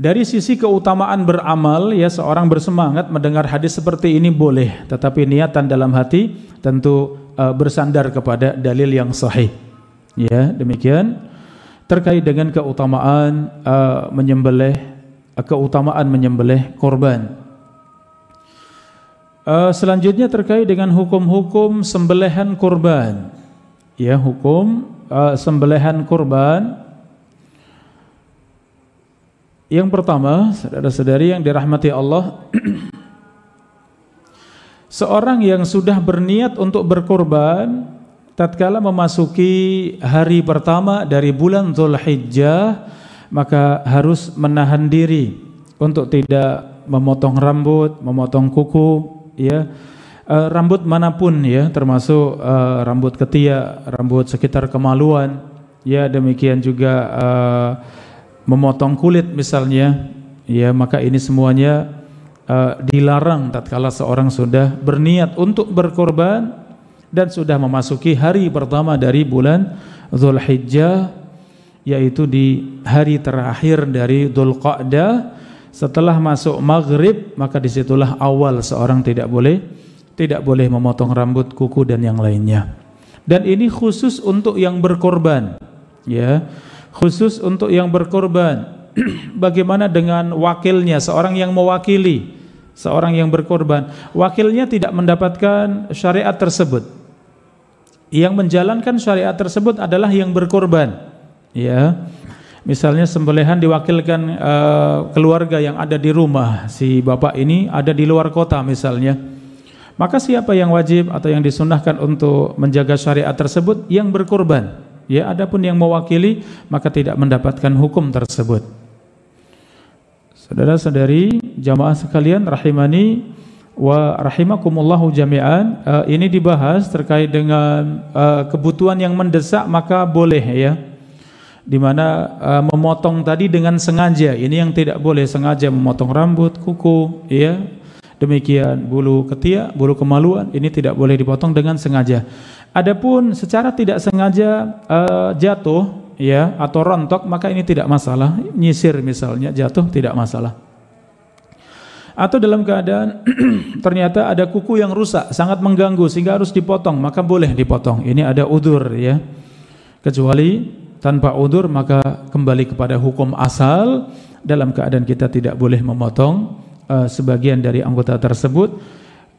Dari sisi keutamaan beramal, ya seorang bersemangat mendengar hadis seperti ini boleh, tetapi niatan dalam hati tentu uh, bersandar kepada dalil yang sahih. Ya, demikian terkait dengan keutamaan uh, menyembelih uh, keutamaan menyembelih korban. Uh, selanjutnya terkait dengan hukum-hukum sembelihan korban ya hukum uh, sembelihan kurban yang pertama, saudara-saudari yang dirahmati Allah, seorang yang sudah berniat untuk berkurban, tatkala memasuki hari pertama dari bulan Zulhijjah, maka harus menahan diri untuk tidak memotong rambut, memotong kuku, ya uh, rambut manapun ya, termasuk uh, rambut ketiak, rambut sekitar kemaluan, ya demikian juga uh, memotong kulit misalnya, ya maka ini semuanya uh, dilarang tatkala seorang sudah berniat untuk berkorban dan sudah memasuki hari pertama dari bulan Zulhijjah yaitu di hari terakhir dari Dzulqa'dah setelah masuk maghrib maka disitulah awal seorang tidak boleh tidak boleh memotong rambut, kuku dan yang lainnya. Dan ini khusus untuk yang berkorban, ya. Khusus untuk yang berkorban. Bagaimana dengan wakilnya, seorang yang mewakili seorang yang berkorban, wakilnya tidak mendapatkan syariat tersebut. Yang menjalankan syariat tersebut adalah yang berkorban, ya. Misalnya sembelihan diwakilkan uh, keluarga yang ada di rumah si bapak ini ada di luar kota misalnya. Maka siapa yang wajib atau yang disunahkan untuk menjaga syariat tersebut yang berkorban. Ya, adapun yang mewakili maka tidak mendapatkan hukum tersebut. Saudara-saudari, jamaah sekalian rahimani wa rahimakumullahu jami'an. Uh, ini dibahas terkait dengan uh, kebutuhan yang mendesak maka boleh ya. Di mana uh, memotong tadi dengan sengaja. Ini yang tidak boleh sengaja memotong rambut, kuku, ya, Demikian bulu ketiak, bulu kemaluan ini tidak boleh dipotong dengan sengaja. Adapun secara tidak sengaja uh, jatuh ya atau rontok maka ini tidak masalah. Nyisir misalnya jatuh tidak masalah. Atau dalam keadaan ternyata ada kuku yang rusak sangat mengganggu sehingga harus dipotong maka boleh dipotong. Ini ada udur ya. Kecuali tanpa udur maka kembali kepada hukum asal dalam keadaan kita tidak boleh memotong uh, sebagian dari anggota tersebut.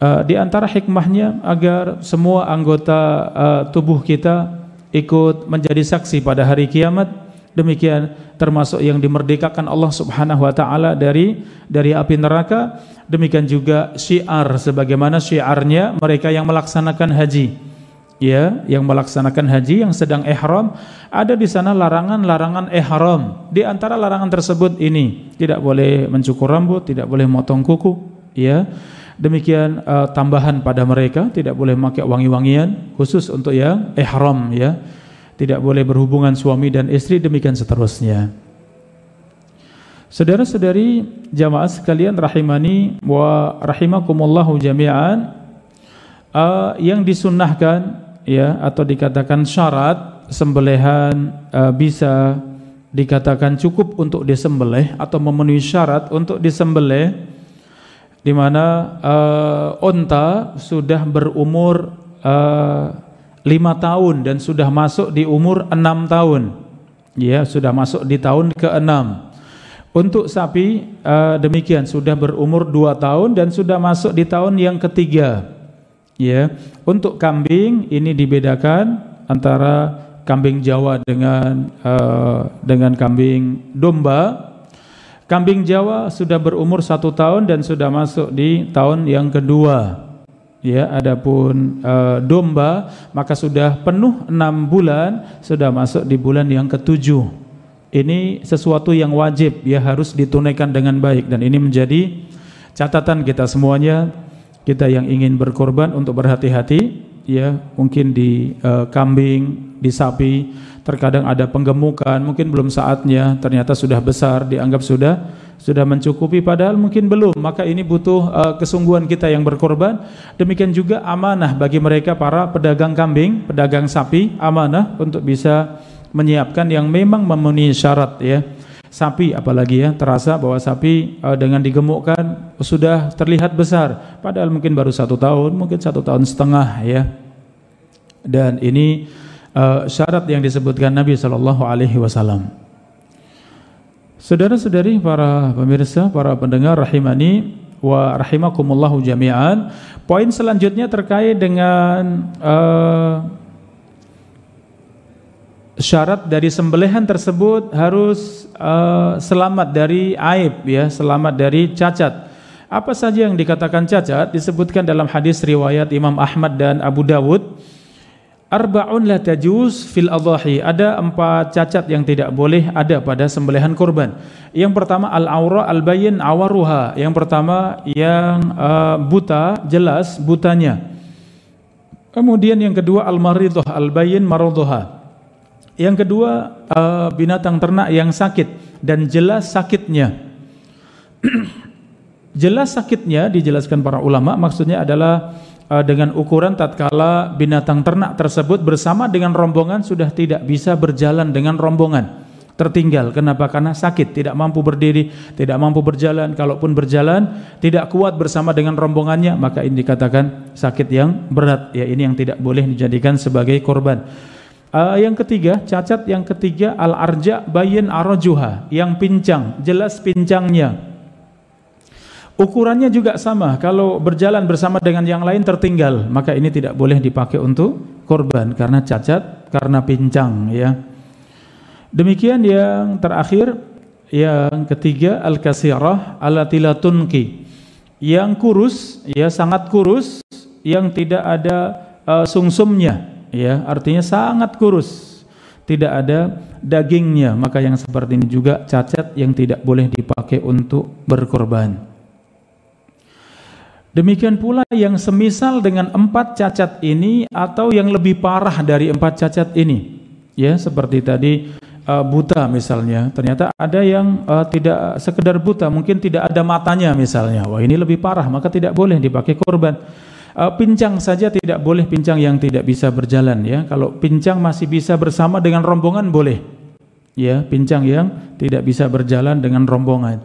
Uh, di antara hikmahnya agar semua anggota uh, tubuh kita ikut menjadi saksi pada hari kiamat. Demikian termasuk yang dimerdekakan Allah Subhanahu wa taala dari dari api neraka. Demikian juga syiar sebagaimana syiarnya mereka yang melaksanakan haji ya yang melaksanakan haji yang sedang ihram ada di sana larangan-larangan ihram di antara larangan tersebut ini tidak boleh mencukur rambut tidak boleh motong kuku ya demikian uh, tambahan pada mereka tidak boleh memakai wangi-wangian khusus untuk yang ihram ya tidak boleh berhubungan suami dan istri demikian seterusnya Saudara-saudari jamaah sekalian rahimani wa rahimakumullahu jami'an uh, yang disunnahkan ya atau dikatakan syarat sembelihan e, bisa dikatakan cukup untuk disembelih atau memenuhi syarat untuk disembelih di mana e, onta sudah berumur e, lima tahun dan sudah masuk di umur enam tahun ya sudah masuk di tahun ke enam untuk sapi e, demikian sudah berumur dua tahun dan sudah masuk di tahun yang ketiga ya untuk kambing ini dibedakan antara kambing Jawa dengan uh, dengan kambing domba kambing Jawa sudah berumur satu tahun dan sudah masuk di tahun yang kedua ya adapun uh, domba maka sudah penuh enam bulan sudah masuk di bulan yang ketujuh ini sesuatu yang wajib ya harus ditunaikan dengan baik dan ini menjadi catatan kita semuanya kita yang ingin berkorban untuk berhati-hati ya mungkin di uh, kambing di sapi terkadang ada penggemukan mungkin belum saatnya ternyata sudah besar dianggap sudah sudah mencukupi padahal mungkin belum maka ini butuh uh, kesungguhan kita yang berkorban demikian juga amanah bagi mereka para pedagang kambing pedagang sapi amanah untuk bisa menyiapkan yang memang memenuhi syarat ya sapi apalagi ya terasa bahwa sapi uh, dengan digemukkan sudah terlihat besar padahal mungkin baru satu tahun mungkin satu tahun setengah ya dan ini uh, syarat yang disebutkan Nabi Shallallahu Alaihi Wasallam saudara-saudari para pemirsa para pendengar rahimani wa rahimakumullahu jami'an poin selanjutnya terkait dengan uh, syarat dari sembelihan tersebut harus uh, selamat dari aib ya, selamat dari cacat. Apa saja yang dikatakan cacat disebutkan dalam hadis riwayat Imam Ahmad dan Abu Dawud. Arbaun la tajuz fil adhahi. Ada empat cacat yang tidak boleh ada pada sembelihan kurban. Yang pertama al aura al bayin awaruha. Yang pertama yang uh, buta jelas butanya. Kemudian yang kedua al maridhah al bayin maridhah yang kedua, uh, binatang ternak yang sakit dan jelas sakitnya. jelas sakitnya dijelaskan para ulama maksudnya adalah uh, dengan ukuran tatkala binatang ternak tersebut bersama dengan rombongan sudah tidak bisa berjalan dengan rombongan tertinggal kenapa karena sakit tidak mampu berdiri tidak mampu berjalan kalaupun berjalan tidak kuat bersama dengan rombongannya maka ini dikatakan sakit yang berat ya ini yang tidak boleh dijadikan sebagai korban Uh, yang ketiga, cacat yang ketiga al-arja bayin arojuha yang pincang, jelas pincangnya. Ukurannya juga sama, kalau berjalan bersama dengan yang lain tertinggal, maka ini tidak boleh dipakai untuk korban karena cacat, karena pincang ya. Demikian yang terakhir, yang ketiga al-kasirah alatila tunki. Yang kurus, ya sangat kurus, yang tidak ada uh, eh, sungsumnya ya artinya sangat kurus tidak ada dagingnya maka yang seperti ini juga cacat yang tidak boleh dipakai untuk berkorban demikian pula yang semisal dengan empat cacat ini atau yang lebih parah dari empat cacat ini ya seperti tadi eh, buta misalnya ternyata ada yang eh, tidak sekedar buta mungkin tidak ada matanya misalnya wah ini lebih parah maka tidak boleh dipakai korban uh, pincang saja tidak boleh pincang yang tidak bisa berjalan ya. Kalau pincang masih bisa bersama dengan rombongan boleh. Ya, pincang yang tidak bisa berjalan dengan rombongan.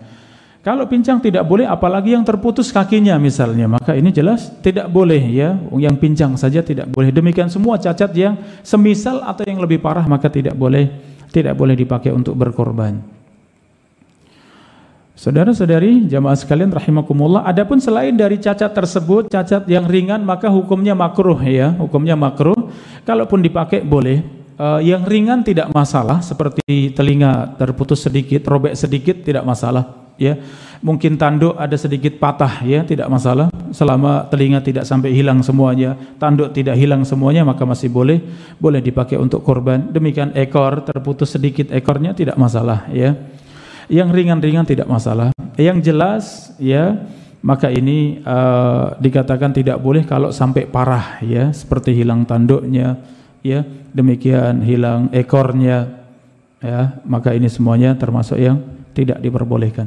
Kalau pincang tidak boleh apalagi yang terputus kakinya misalnya, maka ini jelas tidak boleh ya. Yang pincang saja tidak boleh. Demikian semua cacat yang semisal atau yang lebih parah maka tidak boleh tidak boleh dipakai untuk berkorban. Saudara-saudari, jamaah sekalian rahimakumullah, adapun selain dari cacat tersebut, cacat yang ringan maka hukumnya makruh ya, hukumnya makruh. Kalaupun dipakai boleh. Uh, yang ringan tidak masalah seperti telinga terputus sedikit, robek sedikit tidak masalah ya. Mungkin tanduk ada sedikit patah ya, tidak masalah. Selama telinga tidak sampai hilang semuanya, tanduk tidak hilang semuanya maka masih boleh boleh dipakai untuk korban. Demikian ekor terputus sedikit ekornya tidak masalah ya. Yang ringan-ringan tidak masalah. Yang jelas ya maka ini uh, dikatakan tidak boleh kalau sampai parah ya seperti hilang tanduknya ya demikian hilang ekornya ya maka ini semuanya termasuk yang tidak diperbolehkan.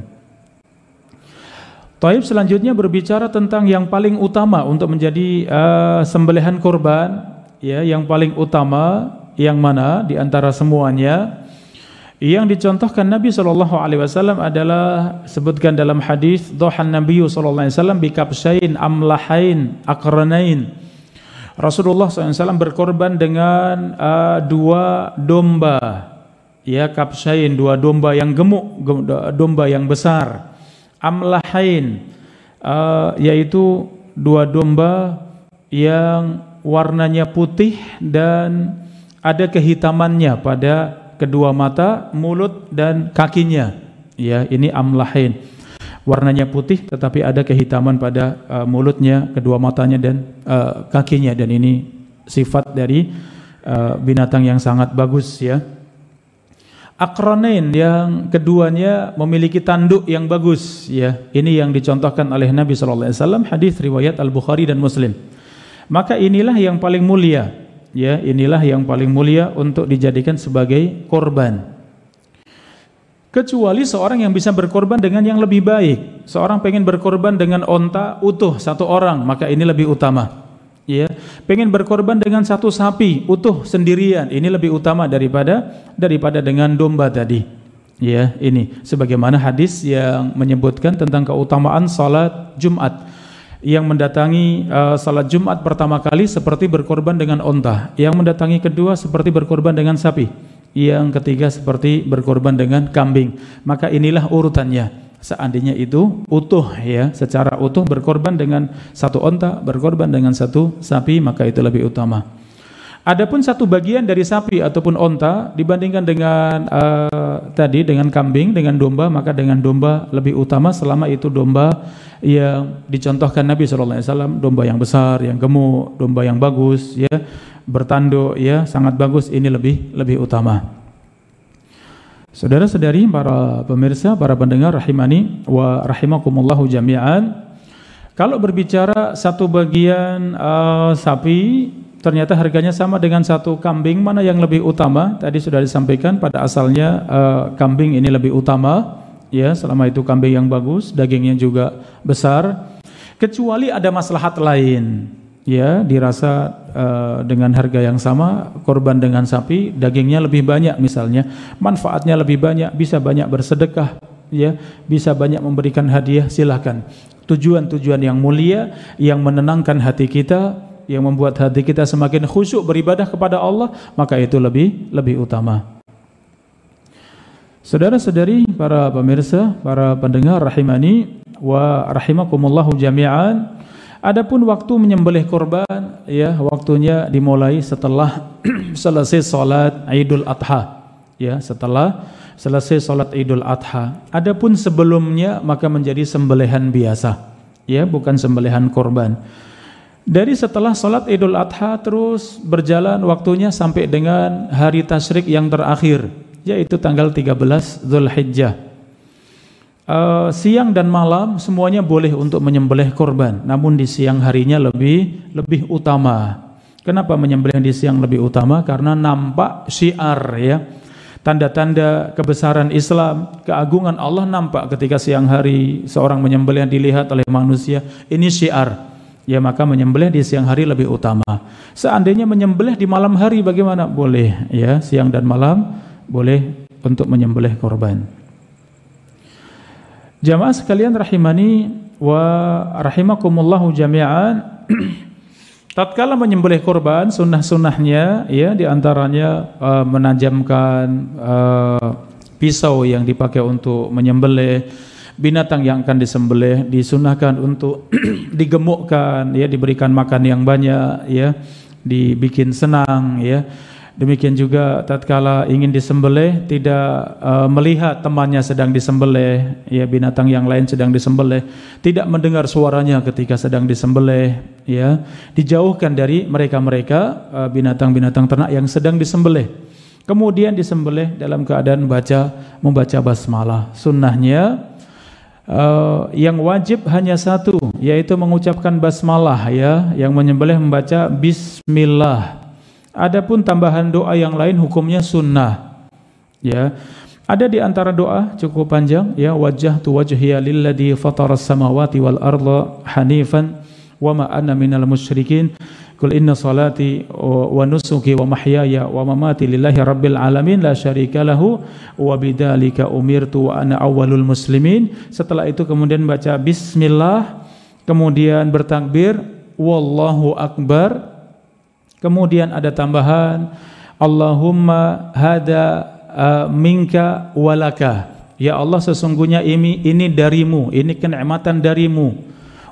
Taib selanjutnya berbicara tentang yang paling utama untuk menjadi uh, sembelihan korban ya yang paling utama yang mana di antara semuanya yang dicontohkan Nabi Shallallahu Alaihi Wasallam adalah sebutkan dalam hadis Dohan Nabi Shallallahu Alaihi Wasallam bikabshain amlahain akranain. Rasulullah SAW berkorban dengan uh, dua domba, ya kapsain dua domba yang gemuk, domba yang besar, amlahain, uh, yaitu dua domba yang warnanya putih dan ada kehitamannya pada kedua mata, mulut dan kakinya. Ya, ini amlahin. Warnanya putih tetapi ada kehitaman pada uh, mulutnya, kedua matanya dan uh, kakinya dan ini sifat dari uh, binatang yang sangat bagus ya. Akronin yang keduanya memiliki tanduk yang bagus ya. Ini yang dicontohkan oleh Nabi sallallahu alaihi wasallam hadis riwayat Al-Bukhari dan Muslim. Maka inilah yang paling mulia ya inilah yang paling mulia untuk dijadikan sebagai korban kecuali seorang yang bisa berkorban dengan yang lebih baik seorang pengen berkorban dengan onta utuh satu orang maka ini lebih utama ya pengen berkorban dengan satu sapi utuh sendirian ini lebih utama daripada daripada dengan domba tadi ya ini sebagaimana hadis yang menyebutkan tentang keutamaan salat Jumat yang mendatangi uh, salat Jumat pertama kali seperti berkorban dengan onta, yang mendatangi kedua seperti berkorban dengan sapi, yang ketiga seperti berkorban dengan kambing. Maka inilah urutannya. Seandainya itu utuh ya, secara utuh berkorban dengan satu onta, berkorban dengan satu sapi, maka itu lebih utama. Adapun satu bagian dari sapi ataupun onta dibandingkan dengan uh, tadi dengan kambing, dengan domba, maka dengan domba lebih utama selama itu domba yang dicontohkan Nabi Shallallahu Alaihi Wasallam domba yang besar, yang gemuk, domba yang bagus, ya bertanduk, ya sangat bagus. Ini lebih lebih utama. Saudara-saudari, para pemirsa, para pendengar rahimani wa rahimakumullahu jami'an. Kalau berbicara satu bagian uh, sapi ternyata harganya sama dengan satu kambing mana yang lebih utama tadi sudah disampaikan pada asalnya uh, kambing ini lebih utama ya selama itu kambing yang bagus dagingnya juga besar kecuali ada maslahat lain ya dirasa uh, dengan harga yang sama korban dengan sapi dagingnya lebih banyak misalnya manfaatnya lebih banyak bisa banyak bersedekah ya bisa banyak memberikan hadiah silahkan tujuan-tujuan yang mulia yang menenangkan hati kita yang membuat hati kita semakin khusyuk beribadah kepada Allah, maka itu lebih lebih utama. Saudara-saudari, para pemirsa, para pendengar rahimani wa rahimakumullahu jami'an. Adapun waktu menyembelih kurban, ya, waktunya dimulai setelah selesai salat Idul Adha. Ya, setelah selesai salat Idul Adha. Adapun sebelumnya maka menjadi sembelihan biasa. Ya, bukan sembelihan kurban. Dari setelah sholat Idul Adha terus berjalan waktunya sampai dengan hari tasyrik yang terakhir, yaitu tanggal 13 Zulhijjah. Uh, siang dan malam semuanya boleh untuk menyembelih korban, namun di siang harinya lebih lebih utama. Kenapa menyembelih di siang lebih utama? Karena nampak syiar ya. Tanda-tanda kebesaran Islam, keagungan Allah nampak ketika siang hari seorang menyembelih dilihat oleh manusia. Ini syiar ya maka menyembelih di siang hari lebih utama. Seandainya menyembelih di malam hari bagaimana? Boleh ya, siang dan malam boleh untuk menyembelih korban. Jamaah sekalian rahimani wa rahimakumullahu jami'an. Tatkala menyembelih korban, sunnah-sunnahnya ya diantaranya uh, eh, menajamkan uh, pisau yang dipakai untuk menyembelih binatang yang akan disembelih disunahkan untuk digemukkan ya diberikan makan yang banyak ya dibikin senang ya demikian juga tatkala ingin disembelih tidak uh, melihat temannya sedang disembelih ya binatang yang lain sedang disembelih tidak mendengar suaranya ketika sedang disembelih ya dijauhkan dari mereka-mereka eh, binatang-binatang ternak yang sedang disembelih kemudian disembelih dalam keadaan baca membaca basmalah sunnahnya Eh, yang wajib hanya satu yaitu mengucapkan basmalah ya yang menyembelih membaca bismillah adapun tambahan doa yang lain hukumnya sunnah ya ada di antara doa cukup panjang ya wajah tu wajhiya lilladzi fataras samawati wal arda hanifan wa ma ana minal musyrikin Kul inna salati wa nusuki wa mahyaya wa mamati lillahi rabbil alamin la syarika lahu wa bidzalika umirtu wa ana awwalul muslimin. Setelah itu kemudian baca bismillah, kemudian bertakbir wallahu akbar. Kemudian ada tambahan Allahumma hada uh, minka walaka. Ya Allah sesungguhnya ini ini darimu, ini kenikmatan darimu.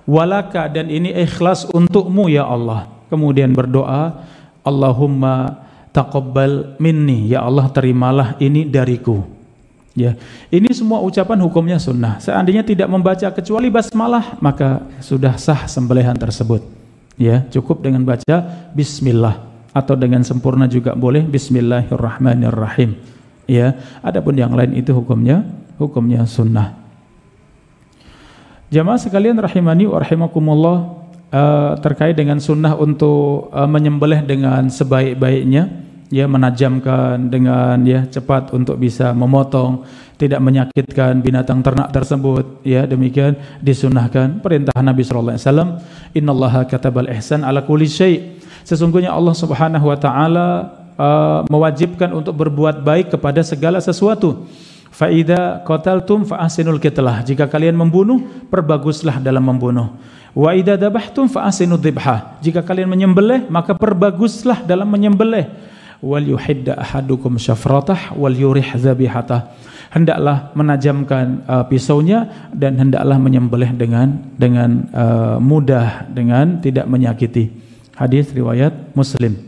Walaka dan ini ikhlas untukmu ya Allah kemudian berdoa Allahumma taqabbal minni ya Allah terimalah ini dariku ya ini semua ucapan hukumnya sunnah seandainya tidak membaca kecuali basmalah maka sudah sah sembelihan tersebut ya cukup dengan baca bismillah atau dengan sempurna juga boleh bismillahirrahmanirrahim ya adapun yang lain itu hukumnya hukumnya sunnah jamaah sekalian rahimani wa rahimakumullah Eh, terkait dengan sunnah untuk uh, menyembelih dengan sebaik-baiknya ya menajamkan dengan ya cepat untuk bisa memotong tidak menyakitkan binatang ternak tersebut ya demikian disunahkan perintah Nabi sallallahu alaihi wasallam innallaha katabal ihsan ala kulli syai sesungguhnya Allah Subhanahu wa taala uh, mewajibkan untuk berbuat baik kepada segala sesuatu faida qataltum fa ahsinul kitlah. jika kalian membunuh perbaguslah dalam membunuh Wa idza dabahtum fa asinu Jika kalian menyembelih, maka perbaguslah dalam menyembelih. Wal yuhidda ahadukum syafratah wal yurih dhabihatah. Hendaklah menajamkan uh, pisaunya dan hendaklah menyembelih dengan dengan uh, mudah, dengan tidak menyakiti. Hadis riwayat Muslim.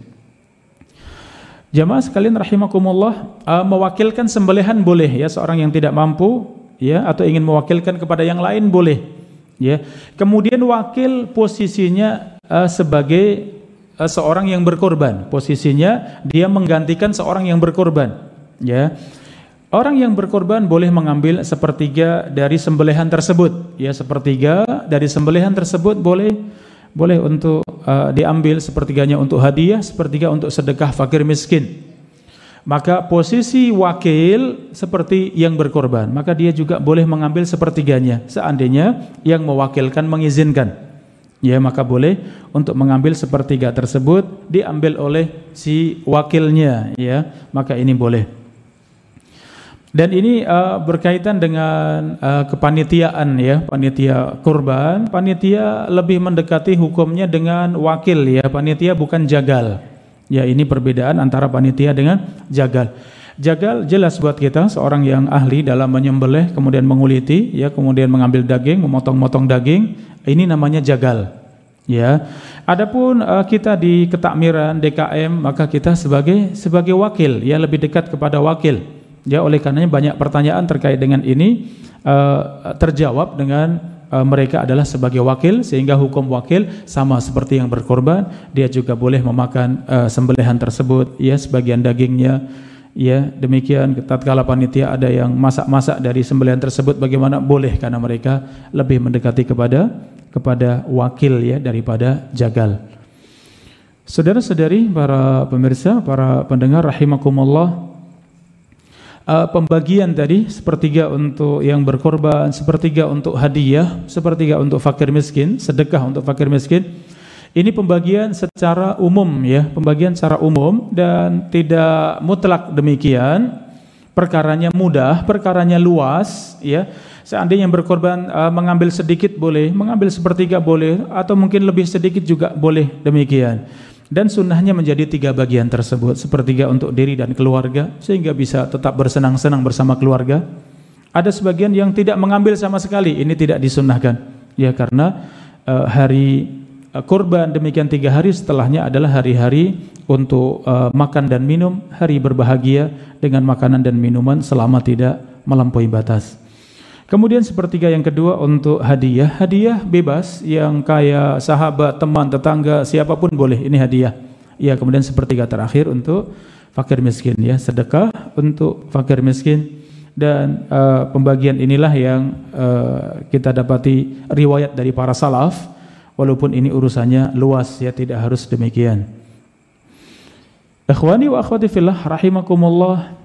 Jamaah sekalian rahimakumullah, uh, mewakilkan sembelihan boleh ya seorang yang tidak mampu ya atau ingin mewakilkan kepada yang lain boleh ya. Kemudian wakil posisinya uh, sebagai uh, seorang yang berkorban. Posisinya dia menggantikan seorang yang berkorban, ya. Orang yang berkorban boleh mengambil sepertiga dari sembelihan tersebut, ya sepertiga dari sembelihan tersebut boleh boleh untuk uh, diambil sepertiganya untuk hadiah, sepertiga untuk sedekah fakir miskin. Maka posisi wakil seperti yang berkorban, maka dia juga boleh mengambil sepertiganya seandainya yang mewakilkan mengizinkan. Ya, maka boleh untuk mengambil sepertiga tersebut diambil oleh si wakilnya, ya. Maka ini boleh. Dan ini uh, berkaitan dengan uh, kepanitiaan ya, panitia kurban, panitia lebih mendekati hukumnya dengan wakil ya, panitia bukan jagal. Ya ini perbedaan antara panitia dengan jagal. Jagal jelas buat kita seorang yang ahli dalam menyembelih, kemudian menguliti, ya, kemudian mengambil daging, memotong-motong daging. Ini namanya jagal. Ya. Adapun uh, kita di ketakmiran DKM maka kita sebagai sebagai wakil, ya lebih dekat kepada wakil. Ya oleh karenanya banyak pertanyaan terkait dengan ini uh, terjawab dengan Eh, mereka adalah sebagai wakil sehingga hukum wakil sama seperti yang berkorban dia juga boleh memakan uh, sembelihan tersebut ya sebagian dagingnya ya demikian tatkala panitia ada yang masak-masak dari sembelihan tersebut bagaimana boleh karena mereka lebih mendekati kepada kepada wakil ya daripada jagal Saudara-saudari para pemirsa para pendengar rahimakumullah uh, pembagian tadi sepertiga untuk yang berkorban, sepertiga untuk hadiah, sepertiga untuk fakir miskin, sedekah untuk fakir miskin. Ini pembagian secara umum ya, pembagian secara umum dan tidak mutlak demikian. Perkaranya mudah, perkaranya luas ya. Seandainya yang berkorban uh, mengambil sedikit boleh, mengambil sepertiga boleh atau mungkin lebih sedikit juga boleh demikian dan sunnahnya menjadi tiga bagian tersebut sepertiga untuk diri dan keluarga sehingga bisa tetap bersenang-senang bersama keluarga ada sebagian yang tidak mengambil sama sekali ini tidak disunnahkan ya karena uh, hari uh, kurban demikian tiga hari setelahnya adalah hari-hari untuk uh, makan dan minum hari berbahagia dengan makanan dan minuman selama tidak melampaui batas Kemudian sepertiga yang kedua untuk hadiah. Hadiah bebas yang kaya sahabat, teman, tetangga, siapapun boleh. Ini hadiah. Ya, kemudian sepertiga terakhir untuk fakir miskin ya, sedekah untuk fakir miskin dan uh, pembagian inilah yang uh, kita dapati riwayat dari para salaf walaupun ini urusannya luas ya tidak harus demikian. Ikhwani wa akhwati fillah rahimakumullah.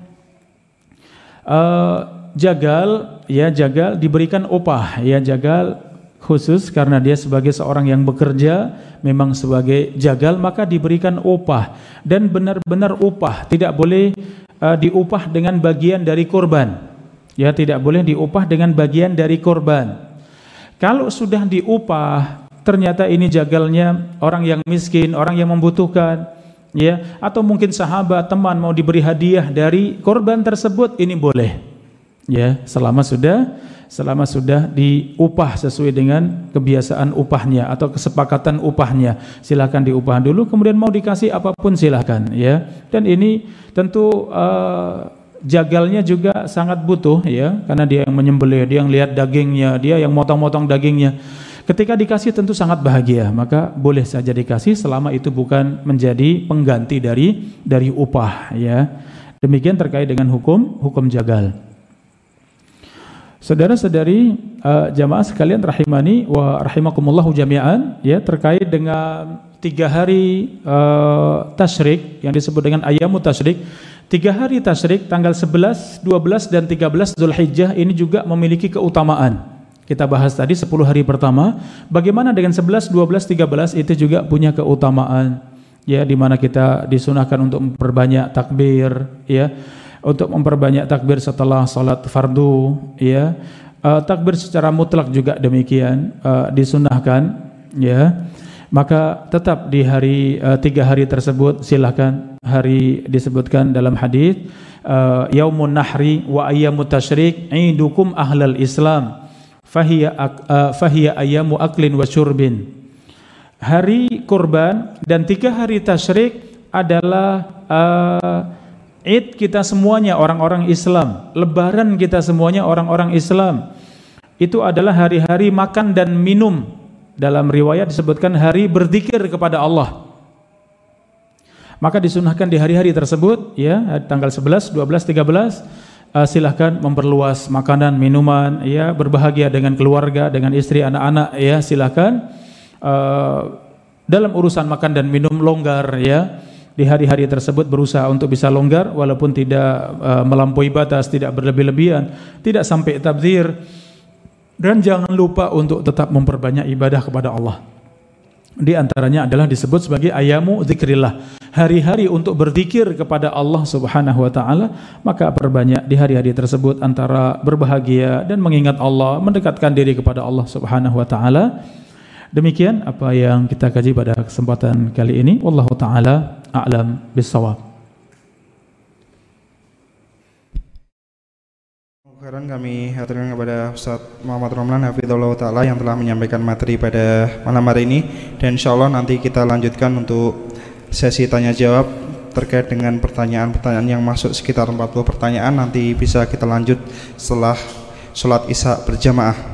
Uh, Jagal ya Jagal diberikan upah ya Jagal khusus karena dia sebagai seorang yang bekerja memang sebagai jagal maka diberikan upah dan benar-benar upah tidak boleh uh, diupah dengan bagian dari korban ya tidak boleh diupah dengan bagian dari korban kalau sudah diupah ternyata ini jagalnya orang yang miskin orang yang membutuhkan ya atau mungkin sahabat teman mau diberi hadiah dari korban tersebut ini boleh ya selama sudah selama sudah diupah sesuai dengan kebiasaan upahnya atau kesepakatan upahnya silahkan diupah dulu kemudian mau dikasih apapun silahkan ya dan ini tentu uh, jagalnya juga sangat butuh ya karena dia yang menyembelih dia yang lihat dagingnya dia yang motong-motong dagingnya Ketika dikasih tentu sangat bahagia, maka boleh saja dikasih selama itu bukan menjadi pengganti dari dari upah ya. Demikian terkait dengan hukum hukum jagal. Saudara-saudari uh, jamaah sekalian rahimani wa rahimakumullahu jami'an ya terkait dengan tiga hari uh, tasyrik yang disebut dengan ayamu tasyrik tiga hari tasyrik tanggal 11, 12 dan 13 Zulhijjah ini juga memiliki keutamaan kita bahas tadi 10 hari pertama bagaimana dengan 11, 12, 13 itu juga punya keutamaan ya di mana kita disunahkan untuk memperbanyak takbir ya untuk memperbanyak takbir setelah salat fardu ya uh, takbir secara mutlak juga demikian uh, disunahkan ya maka tetap di hari uh, tiga hari tersebut silahkan hari disebutkan dalam hadis uh, yaumun nahri wa ayyamut tasyrik idukum ahlal islam fahiya uh, fahiya ayyamu aklin wa syurbin hari kurban dan tiga hari tasyrik adalah uh, Id kita semuanya orang-orang Islam, lebaran kita semuanya orang-orang Islam. Itu adalah hari-hari makan dan minum. Dalam riwayat disebutkan hari berzikir kepada Allah. Maka disunahkan di hari-hari tersebut ya tanggal 11, 12, 13 uh, silahkan memperluas makanan, minuman ya, berbahagia dengan keluarga, dengan istri, anak-anak ya, silahkan uh, dalam urusan makan dan minum longgar ya di hari-hari tersebut berusaha untuk bisa longgar walaupun tidak uh, melampaui batas, tidak berlebih-lebihan, tidak sampai tabzir dan jangan lupa untuk tetap memperbanyak ibadah kepada Allah. Di antaranya adalah disebut sebagai ayamu zikrillah, hari-hari untuk berzikir kepada Allah Subhanahu wa taala, maka perbanyak di hari-hari tersebut antara berbahagia dan mengingat Allah, mendekatkan diri kepada Allah Subhanahu wa taala. Demikian apa yang kita kaji pada kesempatan kali ini. Wallahu taala a'lam bisawab. Sekarang kami hadirkan kepada Ustaz Muhammad Romlan Hafidullah Ta'ala yang telah menyampaikan materi pada malam hari ini dan insya Allah nanti kita lanjutkan untuk sesi tanya jawab terkait dengan pertanyaan-pertanyaan yang masuk sekitar 40 pertanyaan nanti bisa kita lanjut setelah sholat isya berjamaah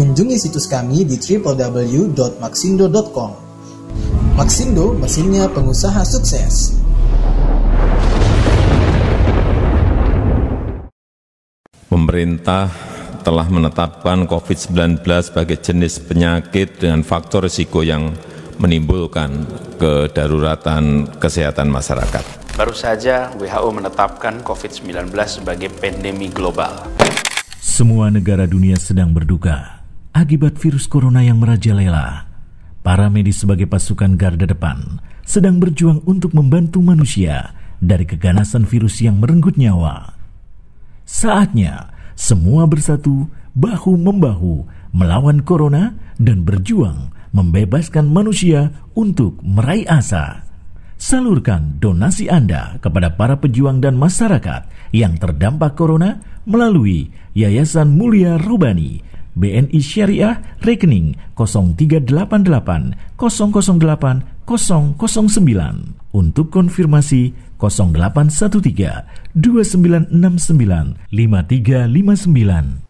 Kunjungi situs kami di www.maxindo.com. Maxindo, mesinnya pengusaha sukses. Pemerintah telah menetapkan COVID-19 sebagai jenis penyakit dengan faktor risiko yang menimbulkan kedaruratan kesehatan masyarakat. Baru saja WHO menetapkan COVID-19 sebagai pandemi global. Semua negara dunia sedang berduka akibat virus corona yang merajalela. Para medis sebagai pasukan garda depan sedang berjuang untuk membantu manusia dari keganasan virus yang merenggut nyawa. Saatnya semua bersatu bahu membahu melawan corona dan berjuang membebaskan manusia untuk meraih asa. Salurkan donasi Anda kepada para pejuang dan masyarakat yang terdampak corona melalui Yayasan Mulia Robani BNI Syariah rekening 0388 008 009 untuk konfirmasi 0813 2969 5359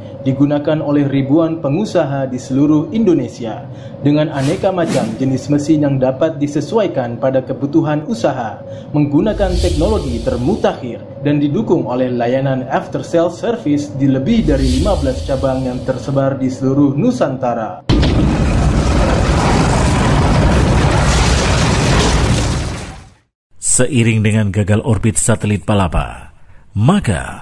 digunakan oleh ribuan pengusaha di seluruh Indonesia dengan aneka macam jenis mesin yang dapat disesuaikan pada kebutuhan usaha menggunakan teknologi termutakhir dan didukung oleh layanan after sales service di lebih dari 15 cabang yang tersebar di seluruh Nusantara. Seiring dengan gagal orbit satelit Palapa, maka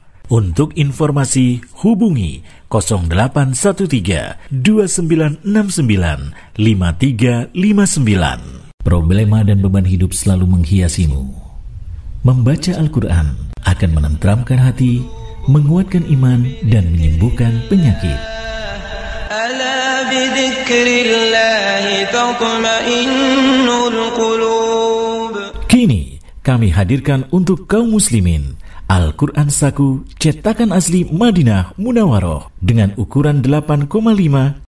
untuk informasi hubungi 0813 2969 5359. Problema dan beban hidup selalu menghiasimu. Membaca Al-Quran akan menenteramkan hati, menguatkan iman, dan menyembuhkan penyakit. Kini, kami hadirkan untuk kaum muslimin Al-Quran Saku, cetakan asli Madinah Munawaroh dengan ukuran 8,5